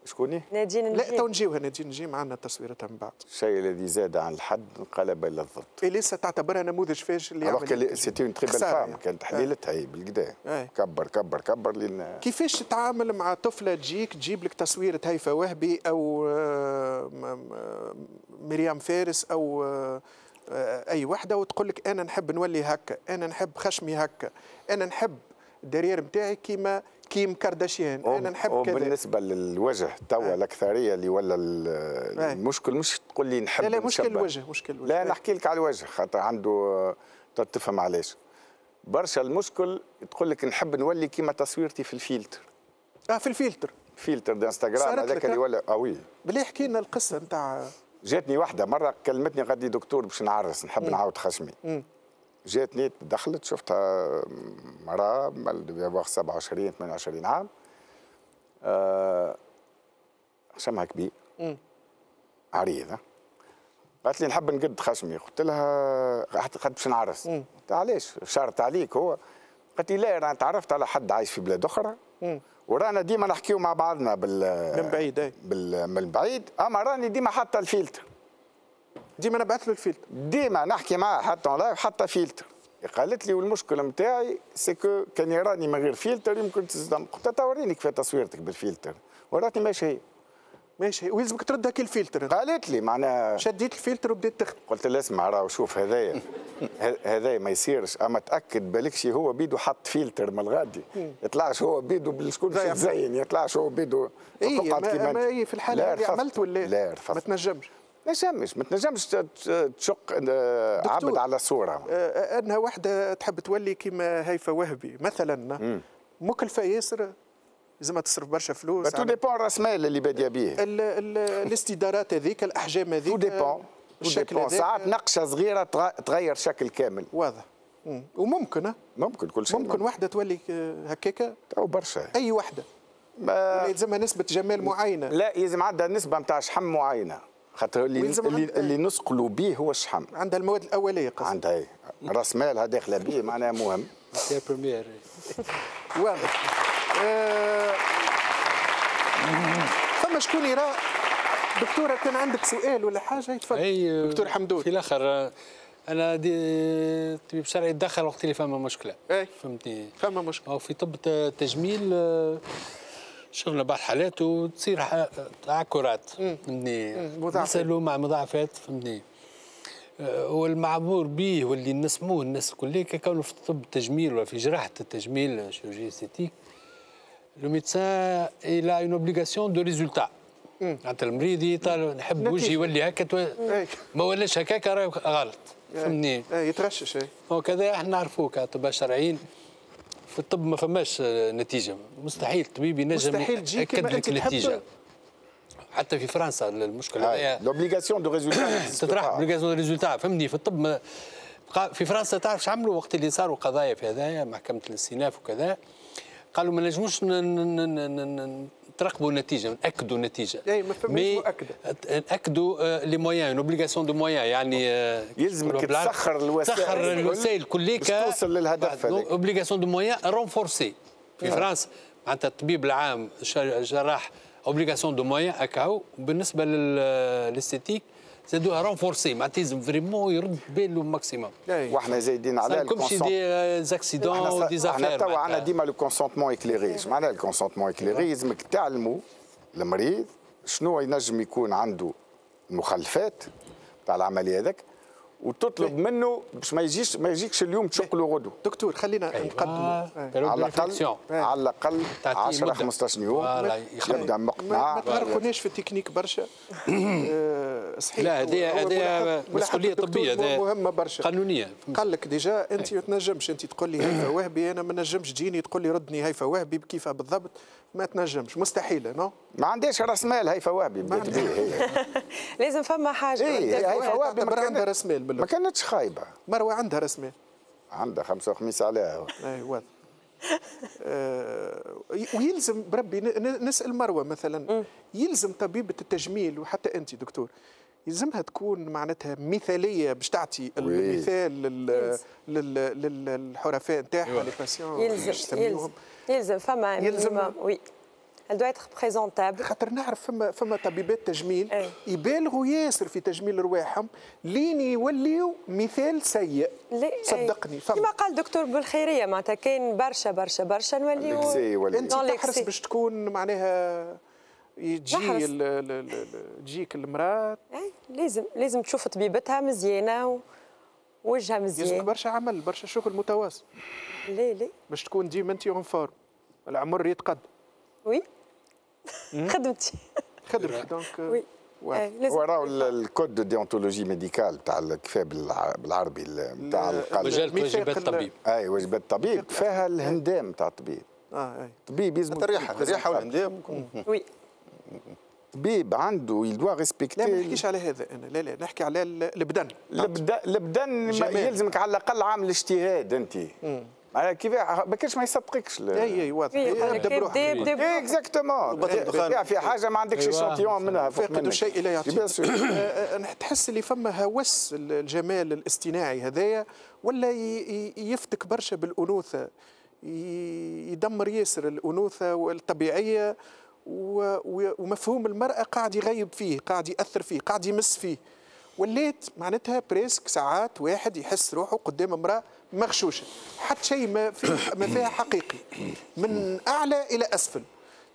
شكوني؟ نادين نجيم لا تو نجيوها نادين نجيم عندنا تصويرتها من بعد الشيء الذي زاد عن الحد انقلب الى الضد اليسا إيه، تعتبرها نموذج فاشل اللي عمل سيتي اون تري بيل فام كانت حليلتها هي بالكدا كبر كبر كبر لنا كيفاش تتعامل مع طفله تجيك تجيب لك تصويره هيفا وهبي او آه، مريم فارس او آه، آه، اي وحده وتقول لك انا نحب نولي هكا انا نحب خشمي هكا انا نحب الدرير نتاعي كيما كيم كارداشيان انا نحب كذا بالنسبه للوجه توا آه. الاكثريه اللي ولا آه. المشكل مش تقول لي نحب لا لا مشكل الوجه مشكل الوجه لا نحكي لك على الوجه خاطر عنده تفهم علاش برشا المشكل تقول لك نحب نولي كيما تصويرتي في الفلتر اه في الفلتر فلتر انستغرام هذاك اللي ولا اه وي بلي احكي لنا القصه نتاع جاتني واحده مره كلمتني غادي دكتور باش نعرس نحب مم. نعاود خشمي مم. جاتني دخلت شفتها مرأة دافوار 27 28 عام آه شمها كبير عريضة قالت لي نحب نقد خشمي قلت لها حتى قد باش نعرس قلت علاش شرط عليك هو قالت لي لا انا تعرفت على حد عايش في بلاد اخرى مم. ورانا ديما نحكيو مع بعضنا بال من بعيد اي بال... من بعيد اما راني ديما حاطه الفلتر ديما نبعث له الفلتر ديما نحكي معاه حتى اون لايف حتى فلتر قالت لي والمشكله نتاعي سكو كان يراني من غير فلتر يمكن تصدم قلت لها توريني كيف تصويرتك بالفلتر وراتني ماشي هي ماشي ويلزمك ترد هاك الفلتر قالت لي معناها شديت الفلتر وبديت تخدم قلت لها اسمع راه شوف هذايا [laughs] هذايا ما يصيرش اما تاكد بالكشي هو بيدو حط فلتر من الغادي يطلعش هو بيدو بالشكون يتزين يطلعش هو بيدو اي ما, ما إيه، في الحاله اللي عملت ولا لا ما تنجمش نجمش ما تنجمش تشق عبد على صوره آه، آه، انها واحده تحب تولي كيما هيفا وهبي مثلا مكلفه ياسر لازم تصرف برشا فلوس تو ديبون راس مال اللي باديه به الاستدارات هذيك الاحجام هذيك تو ديبون ساعات نقشه صغيره تغير شكل كامل واضح وممكن ممكن كل شيء ممكن, ممكن. واحده تولي آه، هكاكا تو برشا اي واحده ما... يلزمها نسبه جمال معينه لا يلزم عندها نسبه نتاع شحم معينه خاطر اللي اللي, اللي نسقلوا به هو الشحم عندها المواد الاوليه قصدي عندها اي راس مالها داخله به معناها مهم بريمير واضح ثم آه، شكون يرى دكتوره كان عندك سؤال ولا حاجه يتفضل آه، دكتور حمدود في الاخر آه، انا دي الطبيب الشرعي دخل وقت اللي فما مشكله اي فهمتني فما مشكله او في طب التجميل شغلنا بعض حالات وتصير تعكرات فهمتني نسالوا مع مضاعفات فهمتني آه، والمعمور به واللي نسموه الناس الكل كونه في طب التجميل ولا في جراحه التجميل شيرجي استيتيك لو ميدسان الى اون اوبليغاسيون دو ريزولتا معناتها المريض يطالب نحب وجهي يولي هكا ما ولاش هكاك راه غلط فهمتني يترشش وكذا احنا نعرفوه كاطباء شرعيين في الطب ما فماش آه، نتيجه مستحيل الطبيب ينجم مستحيل تجيك النتيجه حتى في فرنسا المشكل هذايا لوبليغاسيون دو ريزولتا تطرح لوبليغاسيون دو ريزولتا فهمني في الطب في فرنسا تعرف عملوا وقت اللي صاروا قضايا في هذايا محكمه الاستئناف وكذا قالوا ما نجموش تراقبوا النتيجه ناكدوا النتيجه اي ما فماش مؤكده ناكدوا آه، لي مويان اوبليغاسيون دو مويان يعني آه، يلزمك تسخر الوسائل تسخر الوسائل كليك باش توصل للهدف اوبليغاسيون دو مويان رونفورسي في نعم. فرنسا معناتها الطبيب العام جراح اوبليغاسيون دو مويان اكاو بالنسبه آه، للاستيتيك زادوا رونفورسي معناتها فريمون يرد باله ماكسيموم واحنا زايدين على الكونسونت كومشي دي زاكسيدون ودي زافير احنا توا عندنا ديما لو كونسونتمون اكليري معناها الكونسونتمون ايكليغي لازمك تعلموا المريض شنو ينجم يكون عنده المخلفات تاع العمليه هذاك وتطلب طيب. منه باش ما يجيش ما يجيكش اليوم تشق له غدو طيب. دكتور خلينا أيوة. آه،, آه. آه. على الاقل على الاقل 10 15 يوم آه، يبدا مقنع ما تغرقوناش في التكنيك برشا [coughs] صحيح لا هذه هذه مسؤوليه طبيه مهمه برشا قانونيه قال لك ديجا انت ما تنجمش انت تقول لي هيفا وهبي انا ما نجمش تجيني تقول لي ردني هيفا وهبي بكيفها بالضبط ما تنجمش مستحيله نو ما عندهاش راس مال هيفا وهبي [laughs] لازم فما حاجه إيه، هيفا وهبي ما عندها راس مال قبل ما كانتش خايبه مروه عندها رسمين عندها خمسه وخميس عليها اي واضح آه، ويلزم بربي نسال مروه مثلا يلزم طبيبه التجميل وحتى انت دكتور يلزمها تكون معناتها مثاليه باش تعطي المثال للحرفاء نتاعها أيوة. لي باسيون يلزم يلزم فما يلزم وي elle doit être présentable خاطر نعرف فما فما طبيبات تجميل ايه؟ يبالغوا ياسر في تجميل رواحهم لين يوليوا مثال سيء إيه. صدقني فما كما قال الدكتور بالخيريه معناتها كاين برشا برشا برشا نوليو انت تحرص باش تكون معناها تجي تجيك المراه إيه، لازم لازم تشوف طبيبتها مزيانه وجهها مزيان يلزمك برشا عمل برشا شغل متواصل ليه ليه باش تكون ديما انت اون فورم العمر يتقدم وي Hmm? خدمتي خدمتي دونك وي وراه الكود ديونتولوجي ميديكال تاع كفاه بالعربي تاع القلب مجال واجبات الطبيب اي واجبات الطبيب فيها الهندام تاع الطبيب اه اي الطبيب يلزم الريحه الريحه والهندام وي الطبيب عنده يدوا ريسبكتي لا ما نحكيش على هذا انا لا لا نحكي على البدن البدن البدن يلزمك على الاقل عامل اجتهاد انت hmm. كيف كانش ما يصدقكش اي اي واضح اكزاكتومون في حاجه ما عندكش شونتيون منها فاقد شيء لا يعطيك تحس اللي فما هوس الجمال الاصطناعي هذايا ولا يفتك برشا بالانوثه يدمر ياسر الانوثه الطبيعيه ومفهوم المراه قاعد يغيب فيه قاعد ياثر فيه قاعد يمس فيه وليت معناتها بريسك ساعات واحد يحس روحه قدام امراه مغشوشه حتى شيء ما فيه ما فيها حقيقي من اعلى الى اسفل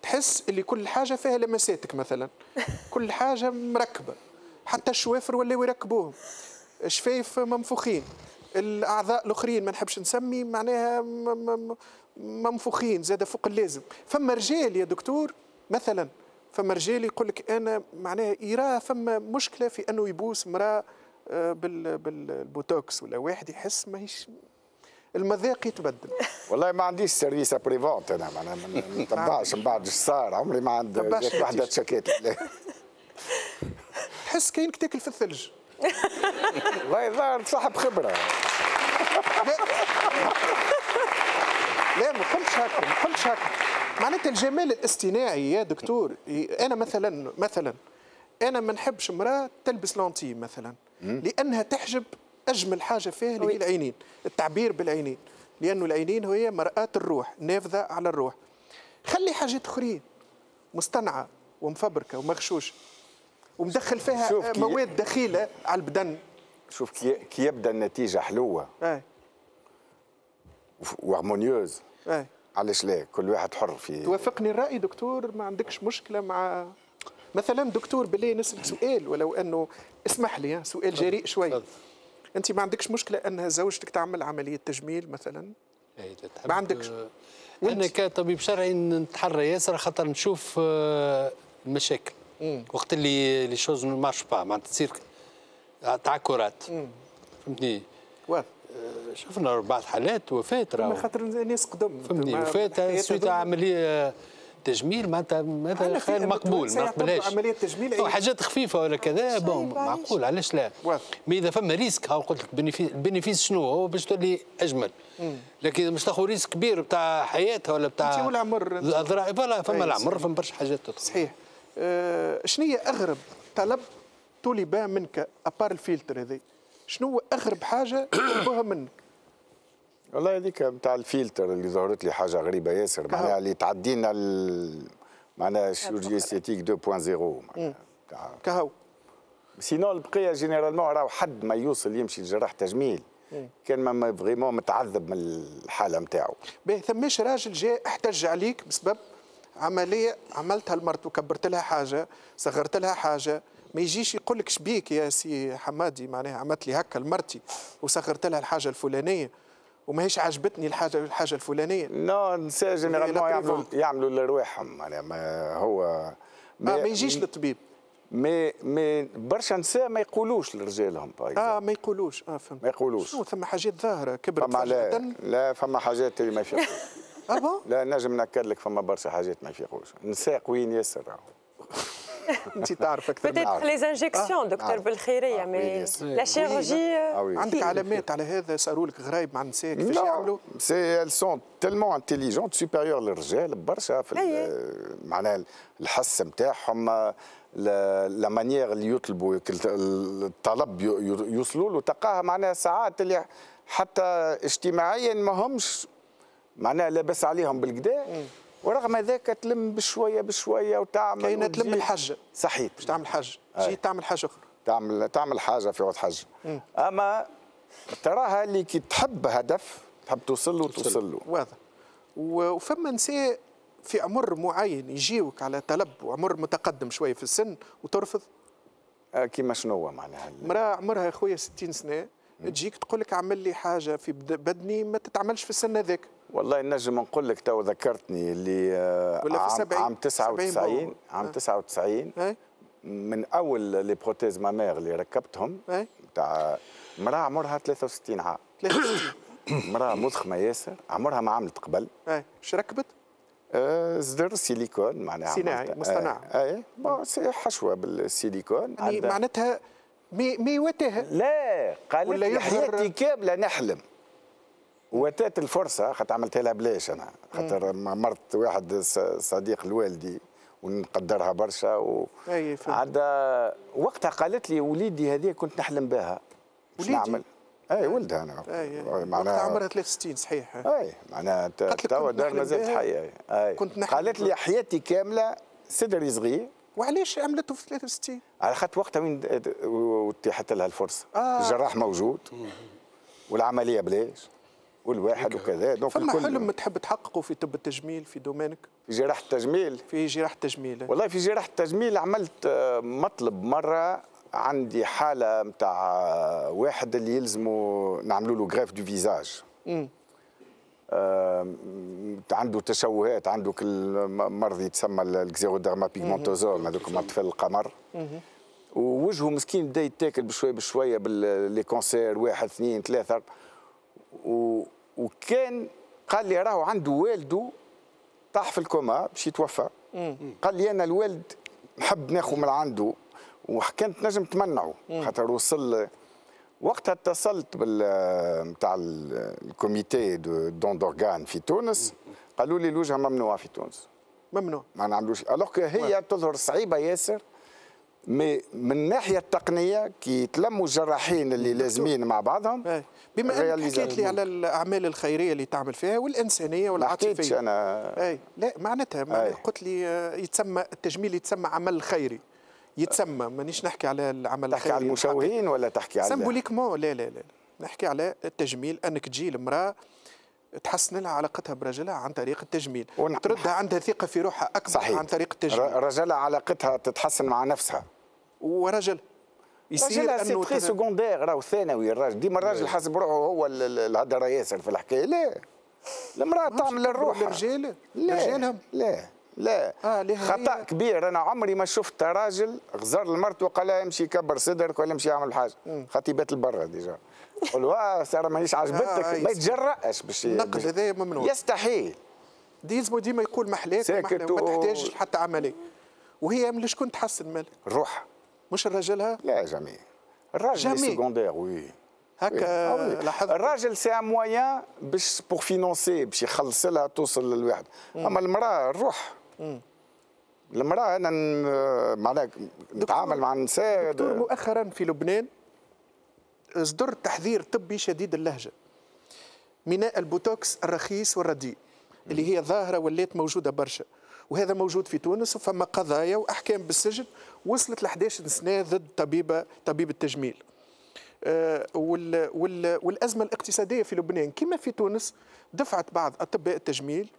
تحس اللي كل حاجه فيها لمساتك مثلا كل حاجه مركبه حتى الشوافر ولاو يركبوهم شفايف منفوخين الاعضاء الاخرين ما نحبش نسمي معناها منفوخين زاد فوق اللازم فما رجال يا دكتور مثلا فما رجال يقول لك انا معناها يرى فما مشكله في انه يبوس امراه بالبوتوكس ولا واحد يحس ماهيش المذاق يتبدل [laughs] والله ما عنديش سيرفيس بريفونت انا معناها ما نتبعش [laughs] من بعد اش صار عمري ما عندي وحده تشكيت [laughs] تحس كانك تاكل في الثلج والله الظاهر صاحب خبره لا ما قلتش هكا ما قلتش هكا معناتها الجمال الاصطناعي يا دكتور انا مثلا مثلا انا ما نحبش امراه تلبس لونتي مثلا لانها تحجب اجمل حاجه فيها اللي هي العينين التعبير بالعينين لانه العينين هي مراه الروح نافذه على الروح خلي حاجات اخرين مصطنعه ومفبركه ومغشوشه ومدخل فيها مواد دخيله على البدن شوف كي كي يبدا النتيجه حلوه اي وهارمونيوز اي علاش لا كل واحد حر في توافقني الراي دكتور ما عندكش مشكله مع مثلا دكتور بالله نسالك سؤال ولو انه اسمح لي سؤال جريء شوي انت ما عندكش مشكله ان زوجتك تعمل عمليه تجميل مثلا إيه، ما عندكش انا كطبيب شرعي نتحرى ياسر خاطر نشوف آه، المشاكل وقت اللي لي شوز ما مارش با معناتها تصير تعكرات فهمتني آه، شفنا بعض حالات وفاه راهو خاطر الناس قدم فهمتني وفاه سويت عمليه التجميل معناتها هذا خير مقبول ما نقبلهاش عمليه تجميل حاجات خفيفه ولا كذا بون معقول علاش لا مي اذا فما ريسك هاو قلت لك البينيفيس شنو هو باش تولي اجمل لكن اذا باش تاخذ ريسك كبير بتاع حياتها ولا بتاع والعمر الذراع فلا فما العمر فما برشا حاجات تدخل صحيح آه، شنو هي اغرب طلب طلب منك ابار الفلتر هذي شنو اغرب حاجه طلبوها منك والله هذيك بتاع الفلتر اللي ظهرت لي حاجه غريبه ياسر معناها اللي تعدينا ال... معناها الشيرورجي استيتيك 2.0 كهو سينو البقيه جينيرالمون راهو حد ما يوصل يمشي لجراح تجميل كان ما فريمون متعذب من الحاله نتاعو باهي ثماش راجل جاء احتج عليك بسبب عمليه عملتها لمرته كبرت لها حاجه صغرت لها حاجه ما يجيش يقول لك شبيك يا سي حمادي معناها عملت لي هكا لمرتي وصغرت لها الحاجه الفلانيه وما هيش عجبتني الحاجه الحاجه الفلانيه نو النساء جينيرالمون يعملوا يعملوا لارواحهم معناها ما هو ما, آه، ما يجيش للطبيب مي مي برشا نساء ما يقولوش لرجالهم اه ما يقولوش اه فهمت ما يقولوش شنو ثم حاجات ظاهره كبرت فما لا لا فما حاجات اللي ما يفيقوش [laughs] اه لا نجم نكر لك فما برشا حاجات ما يفيقوش نساء قويين ياسر انت تعرف اكثر بدات لي زانجيكسيون دكتور بالخيريه مي لا شيروجي عندك علامات على هذا صاروا لك غرايب مع النساء كيفاش يعملوا؟ سي ال سون تيلمون انتيليجونت سوبيريور للرجال برشا في معناها الحس نتاعهم لا مانيير اللي يطلبوا الطلب يوصلوا له تلقاها معناها ساعات اللي حتى اجتماعيا ما همش معناها لاباس عليهم بالكدا ورغم ذاك تلم بشويه بشويه وتعمل كاينه تلم الحج صحيح باش تعمل حج تجي تعمل حاجه اخرى تعمل تعمل حاجه في وقت حج اما تراها اللي كي تحب هدف تحب توصل له توصل له واضح وفما نساء في عمر معين يجيوك على طلب وعمر متقدم شويه في السن وترفض آه، كيما شنو معناها امراه عمرها يا خويا 60 سنه تجيك تقول لك اعمل لي حاجه في بدني ما تتعملش في السن هذاك والله نجم نقول لك تو ذكرتني اللي آه، ولا في عام, عام 99 عام 99 إيه. من اول لي بروتيز مامير اللي ركبتهم إيه. تاع مراه عمرها 63 عام 63 [coughs] [coughs] مراه مضخمه ياسر عمرها ما عملت قبل اش إيه. ركبت؟ صدر آه، سيليكون معناها صناعي مصطنع اي حشوه بالسيليكون يعني معناتها مي مي وتها لا قال لي حياتي كامله نحلم واتات الفرصه خاطر عملتها لها بلاش انا خاطر مرت واحد صديق لوالدي ونقدرها برشا و عاد وقتها قالت لي وليدي هذه كنت نحلم بها وليدي نعمل اي ولدها انا اي معناها عمرها 63 صحيح اي معناها توا دار مازالت حيه اي كنت نحلم قالت لي حياتي كامله صدري صغير وعلاش عملته في 63 على خاطر وقتها وين اتيحت لها الفرصه آه. الجراح موجود والعمليه بلاش والواحد وكذا دونك فما حلم تحب تحققه في طب التجميل في دومينك في جراحه التجميل في جراحه التجميل والله في جراحه التجميل عملت آه، مطلب مره عندي حاله نتاع آه، واحد اللي يلزمه نعملوا له غريف دو فيزاج آه، عنده تشوهات عنده كل مرض يتسمى الكزيرودرما بيغمونتوزوم هذوك اطفال القمر ووجهه مسكين بدا يتاكل بشويه بشويه باللي كونسير واحد اثنين ثلاثه و وكان قال لي راهو عنده والده طاح في الكوما باش يتوفى قال لي انا الوالد نحب ناخذ من عنده وكانت نجم تمنعه خاطر وصل وقتها اتصلت بال نتاع الكوميتي دو دون دورغان في تونس قالوا لي الوجهه ممنوعه في تونس ممنوع ما نعملوش الوغ هي تظهر صعيبه ياسر مي من الناحيه التقنيه كي تلموا الجراحين اللي لازمين مع بعضهم إيه. بما انك حكيت لي على الاعمال الخيريه اللي تعمل فيها والانسانيه والعاطفيه انا اي لا معناتها أي. قلت لي آه، يتسمى التجميل يتسمى عمل خيري يتسمى مانيش نحكي على العمل الخيري تحكي على المشوهين ولا تحكي على سمبوليكمون لا لا لا نحكي على التجميل انك تجي المراه تحسن لها علاقتها برجلها عن طريق التجميل ونح... تردها عندها ثقه في روحها اكبر صحيح. عن طريق التجميل رجلها علاقتها تتحسن مع نفسها ورجل يصير انه تري سكوندير راهو ثانوي الراجل ديما الراجل إيه. حسب روحه هو الهدره ياسر في الحكايه لا المراه تعمل الروح الرجال رجالهم لا لا آه خطا كبير انا عمري ما شفت راجل غزر لمرته وقال لها امشي كبر صدرك ولا امشي اعمل حاجه خطيبات البرة ديجا قول له ساره مانيش عجبتك آه ما يتجرأش باش النقد هذايا ممنوع يستحيل ديزمو ديما يقول محلاك ما تحتاجش حتى عمليه وهي من شكون تحسن مالك روحها مش الرجال ها؟ لا جميع الراجل سيكوندير وي هكا ah لاحظ الراجل سي ان موان باش بور فينونسي باش يخلص لها توصل للواحد اما المراه الروح المراه انا معناها نتعامل مع النساء دكتور مؤخرا في لبنان صدر تحذير طبي شديد اللهجه ميناء البوتوكس الرخيص والرديء اللي هي ظاهره ولات موجوده برشا وهذا موجود في تونس وفما قضايا واحكام بالسجن وصلت ل 11 سنه ضد طبيبه طبيب التجميل آه، وال وال والازمه الاقتصاديه في لبنان كما في تونس دفعت بعض اطباء التجميل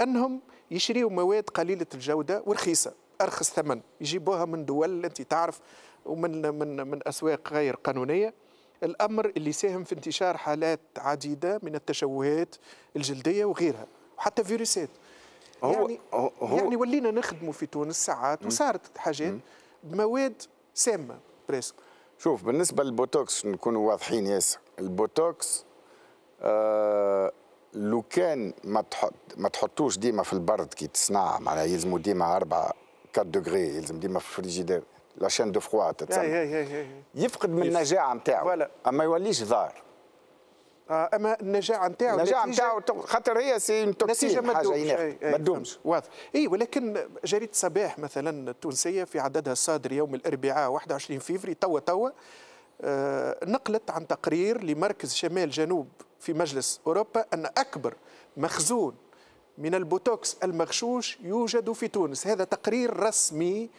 انهم يشريوا مواد قليله الجوده ورخيصه ارخص ثمن يجيبوها من دول انت تعرف ومن من من اسواق غير قانونيه الامر اللي ساهم في انتشار حالات عديده من التشوهات الجلديه وغيرها وحتى فيروسات هو يعني هو يعني ولينا نخدموا في تونس ساعات وصارت حاجات بمواد سامه بريسك شوف بالنسبه للبوتوكس نكونوا واضحين ياسر البوتوكس آه لو كان ما تحط ما تحطوش ديما في البرد كي تصنع معناها يلزموا ديما 4 4 دوغري يلزم ديما في الفريجيدير لا شين دو فخوا تتسمى يفقد من النجاعه نتاعو اما يوليش ضار آه، اما النجاعه نتاعو النجاعه نتاعو خاطر هي سي نتيجه ما إيه، إيه، ما تدومش واضح اي ولكن جريده صباح مثلا التونسيه في عددها الصادر يوم الاربعاء 21 فيفري توا توا آه، نقلت عن تقرير لمركز شمال جنوب في مجلس اوروبا ان اكبر مخزون من البوتوكس المغشوش يوجد في تونس هذا تقرير رسمي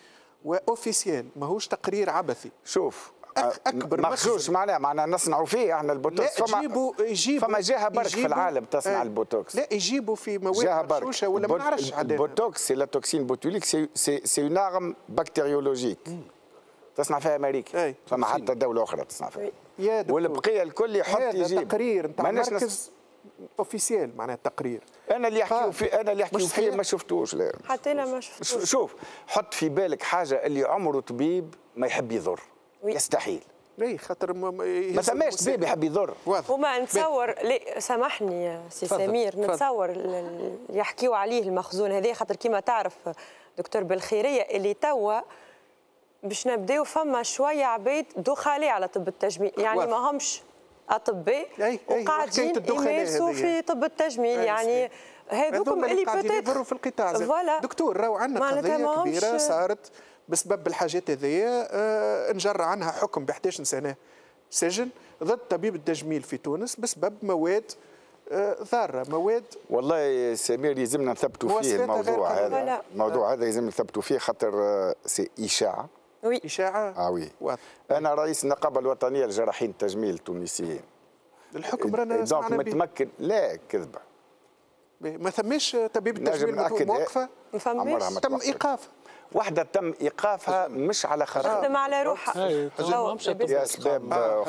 واوفيسيال ماهوش تقرير عبثي شوف آه، اكبر مخزوش معناه معناه نصنعوا فيه احنا البوتوكس فما يجيبوا يجيبوا فما جهه برك في العالم تصنع آه. البوتوكس لا يجيبوا في مواد مخشوشه ولا ما نعرفش البوتوكس لا توكسين بوتوليك سي سي اون ارم بكتيريولوجيك تصنع فيها امريكا فما حتى دوله اخرى تصنع فيها والبقيه الكل يحط يجيب تقرير نتاع مركز اوفيسيال معناها التقرير انا اللي يحكيو فيه انا اللي يحكيو فيه ما شفتوش لا حتى انا ما شفتوش شوف حط في بالك حاجه اللي عمره طبيب ما يحب يضر يستحيل اي خاطر ما سماش بيبي يحب يضر وما نتصور لا سامحني سي سمير نتصور اللي يحكيوا عليه المخزون هذا خاطر كيما تعرف دكتور بالخيريه اللي توا باش نبداو فما شويه عباد دخالي على طب التجميل يعني ما همش اطباء وقاعدين يمارسوا في طب التجميل يعني هذوكم اللي بتت... في القطاع فوالا دكتور راهو عندنا قضيه كبيره صارت بسبب الحاجات هذيا انجر آه، عنها حكم ب 11 سنه سجن ضد طبيب التجميل في تونس بسبب مواد آه، ضاره مواد والله سمير يلزمنا نثبتوا فيه الموضوع هذا الموضوع آه. هذا يلزم نثبتوا فيه خاطر سي اشاعه وي اشاعه اه وي واضح. انا رئيس النقابه الوطنيه لجراحين التجميل التونسيين الحكم إيه، رانا دونك متمكن لا كذبه ما ثماش طبيب التجميل موقفه ما ثماش تم ايقافه واحدة تم إيقافها مش على خراب تخدم على روحها أسباب آه،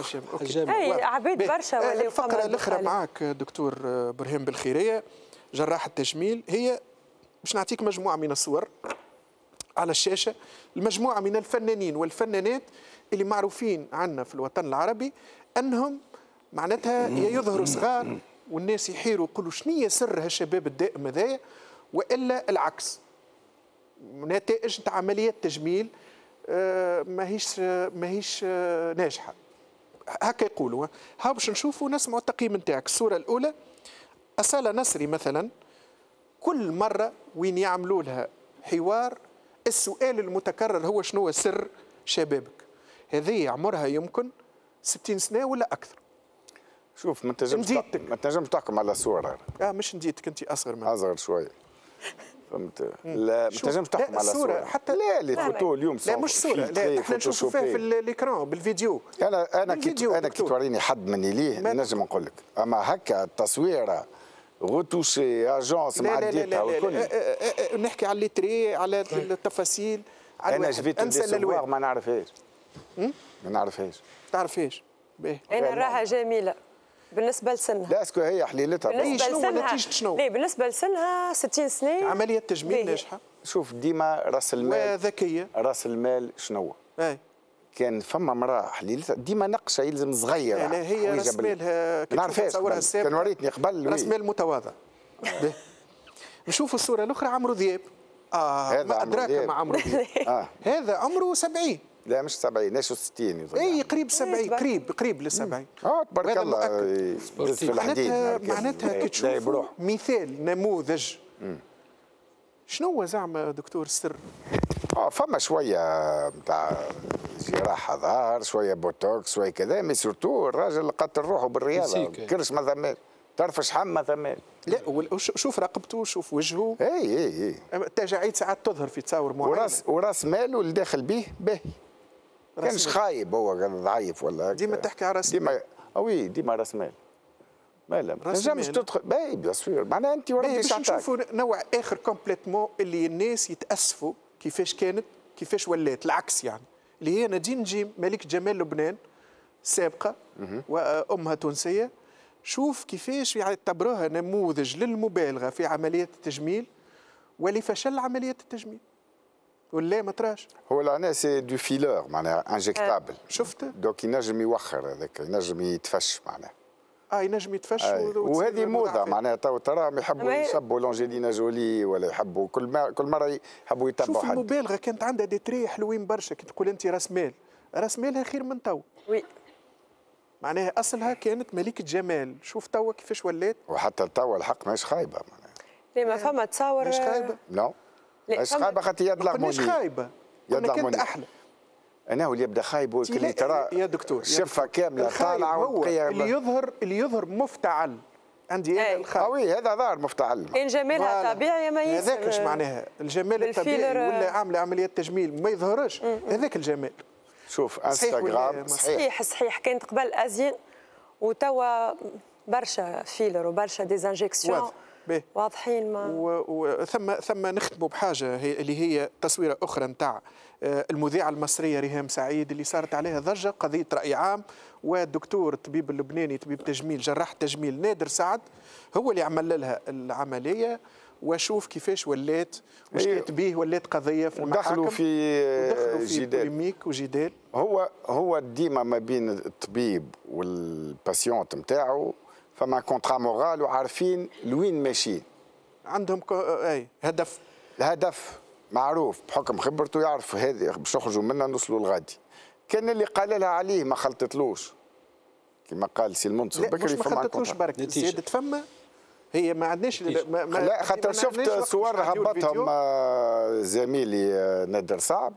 أي عبيد برشا إيه، ولا الفقرة الأخرى معاك دكتور آه، برهيم بالخيرية جراح التجميل هي باش نعطيك مجموعة من الصور على الشاشة المجموعة من الفنانين والفنانات اللي معروفين عنا في الوطن العربي أنهم معناتها يظهروا صغار والناس يحيروا يقولوا شنو سر هالشباب الدائم هذايا والا العكس نتائج نتاع عمليات تجميل آه، ماهيش آه، ماهيش آه، ناجحه هكا يقولوا ها باش نشوفوا نسمعوا التقييم نتاعك الصوره الاولى اصاله نصري مثلا كل مره وين يعملوا لها حوار السؤال المتكرر هو شنو سر شبابك هذه عمرها يمكن 60 سنه ولا اكثر شوف ما تنجمش ما تنجمش تحكم على صورة اه مش نديتك انت اصغر من اصغر شويه فهمت لا ما تنجمش تحكم على الصوره حتى لا لي فوتو اليوم لا مش صوره لا احنا نشوفوا فيها في الاكران بالفيديو انا انا كي انا كي توريني حد مني ليه نجم نقول لك اما هكا التصويره غوتوشي اجونس معديتها والكل نحكي على ليتري على طيب. التفاصيل على انا جبت ما نعرفهاش ما نعرفهاش تعرفهاش انا إيه، راها جميله بالنسبه لسنها لا اسكو هي حليلتها بالنسبه إيه، شنو نتيجه شنو؟ لا بالنسبه لسنها 60 سنه عمليه تجميل ناجحه شوف ديما راس المال ذكيه راس المال شنو؟ اي كان فما امراه حليلتها ديما نقشه يلزم صغير يعني هي راس مالها نعرفهاش كان وريتني قبل راس مال متواضع [laughs] نشوفوا الصوره الاخرى عمرو ذياب آه ما ادراك ما عمرو ذياب [laughs] آه. هذا عمره 70 لا مش 70 ناشو 60 يظن اي قريب 70 إيه، قريب قريب ل 70 اه تبارك الله إيه، في الحديد معناتها, نعم. نعم. كي تشوف مثال نموذج شنو هو زعما دكتور السر؟ اه فما شويه نتاع جراحه ظهر شويه بوتوكس شويه كذا مي سورتو الراجل قتل روحه بالرياضه كرش ما ثماش طرف شحم ما ثماش لا شوف رقبته شوف وجهه اي اي اي التجاعيد ساعات تظهر في تصاور معينه وراس وراس ماله اللي داخل به باهي كانش خايب هو كان ضعيف ولا ديما تحكي على راس ديما وي ديما راس مال مالا ما تنجمش تدخل باهي بيان معناها انت وربي باش نشوفوا نوع اخر كومبليتمون اللي الناس يتاسفوا كيفاش كانت كيفاش ولات العكس يعني اللي هي نادين نجيم ملك جمال لبنان سابقه وامها تونسيه شوف كيفاش يعتبروها نموذج للمبالغه في عمليات التجميل ولفشل عمليات التجميل ولا ما تراش هو العناء سي دو فيلور معناها انجكتابل شفت دوك ينجم يوخر هذاك ينجم يتفش معناها اه ينجم يتفش آه. وهذه موضه معناها تو تراهم يحبوا يسبوا لونجيلينا جولي ولا يحبوا كل ما كل مره يحبوا يتبعوا حد المبالغه كانت عندها دي تري حلوين برشا كي تقول انت راس مال راس مالها خير من تو وي معناها اصلها كانت ملكه جمال شوف توا كيفاش ولات وحتى توا الحق ماهيش خايبه معناها لا ما آه. فما تصور مش خايبه لا بس خايبه خاطر يد العموني مش خايبه يد العموني احلى انا اللي يبدا خايب واللي ترى يا دكتور شفه كامله طالعه هو اللي يظهر اللي يظهر مفتعل عندي انا إيه. الخايب هذا ظاهر مفتعل ان جمالها طبيعي ما ميس هذاك معناها الجمال الطبيعي آه. ولا عامله عمليه تجميل ما يظهرش هذاك الجمال شوف انستغرام صحيح صحيح صحيح كانت قبل ازين وتوا برشا فيلر وبرشا ديزانجيكسيون واضحين ما وثم ثم نختموا بحاجه هي اللي هي تصويره اخرى نتاع آه، المذيعه المصريه ريهام سعيد اللي صارت عليها ضجه قضيه راي عام والدكتور الطبيب اللبناني طبيب تجميل جراح تجميل نادر سعد هو اللي عمل لها العمليه وشوف كيفاش ولات أيوة. كانت به ولات قضيه في المحاكم ودخلوا في ودخلوا في جدال بوليميك وجدال هو هو ديما ما بين الطبيب والباسيونت نتاعو فما كونترا مورال وعارفين لوين ماشيين عندهم كو... اي هدف الهدف معروف بحكم خبرته يعرف هذه باش نخرجوا منها نوصلوا لغادي كان اللي قال لها عليه ما خلطتلوش كما قال سي المنصور بكري فما ما خلطتلوش برك زادت فما هي ما عندناش ما ما لا خاطر شفت صور هبطهم آه، زميلي آه، نادر صعب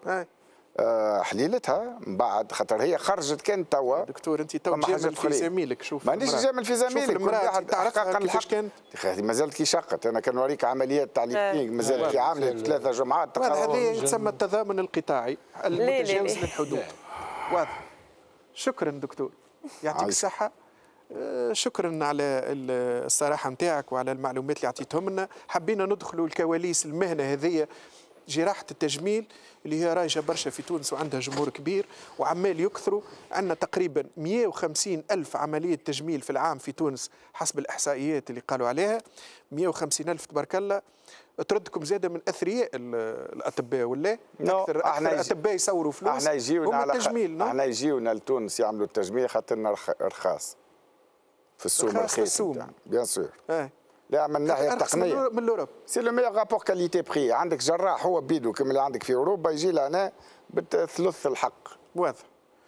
آه، حليلتها من بعد خاطر هي خرجت كان توا دكتور انت تو جامل في زميلك شوف مانيش جامل في زميلك كل واحد حقا الحق كانت مازالت كي شقت انا كان نوريك تاع تعليق مازالت كي عامله ثلاثه جمعات هذه يسمى التضامن القطاعي المتجاوز للحدود واضح شكرا دكتور يعطيك الصحه آه، شكرا على الصراحه نتاعك وعلى المعلومات اللي عطيتهم لنا حبينا ندخلوا الكواليس المهنه هذه جراحة التجميل اللي هي رايجة برشا في تونس وعندها جمهور كبير وعمال يكثروا عندنا تقريبا 150 ألف عملية تجميل في العام في تونس حسب الإحصائيات اللي قالوا عليها 150 ألف تبارك الله تردكم زادة من أثرياء الأطباء ولا أكثر, أكثر الأطباء يصوروا فلوس احنا يجيونا على التجميل احنا يجيونا لتونس يعملوا التجميل خاطرنا رخاص في السوم رخيص في السوم بيان سور إيه. لا من الناحيه التقنيه من الاوروب سي لو ميور رابور كاليتي بري عندك جراح هو بيدو كما اللي عندك في اوروبا يجي لهنا بثلث الحق واضح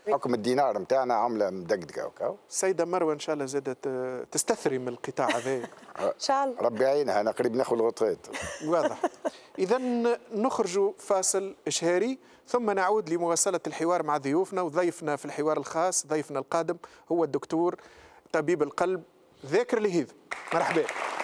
حكم الدينار نتاعنا عمله مدقدقه هكا السيده مروه ان شاء الله زادت آه، تستثري من القطاع هذا [laughs] ان شاء الله ربي يعينها انا قريب ناخذ الغطريت واضح اذا نخرج فاصل اشهاري ثم نعود لمواصله الحوار مع ضيوفنا وضيفنا في الحوار الخاص ضيفنا القادم هو الدكتور طبيب القلب ذاكر لهيذ مرحبا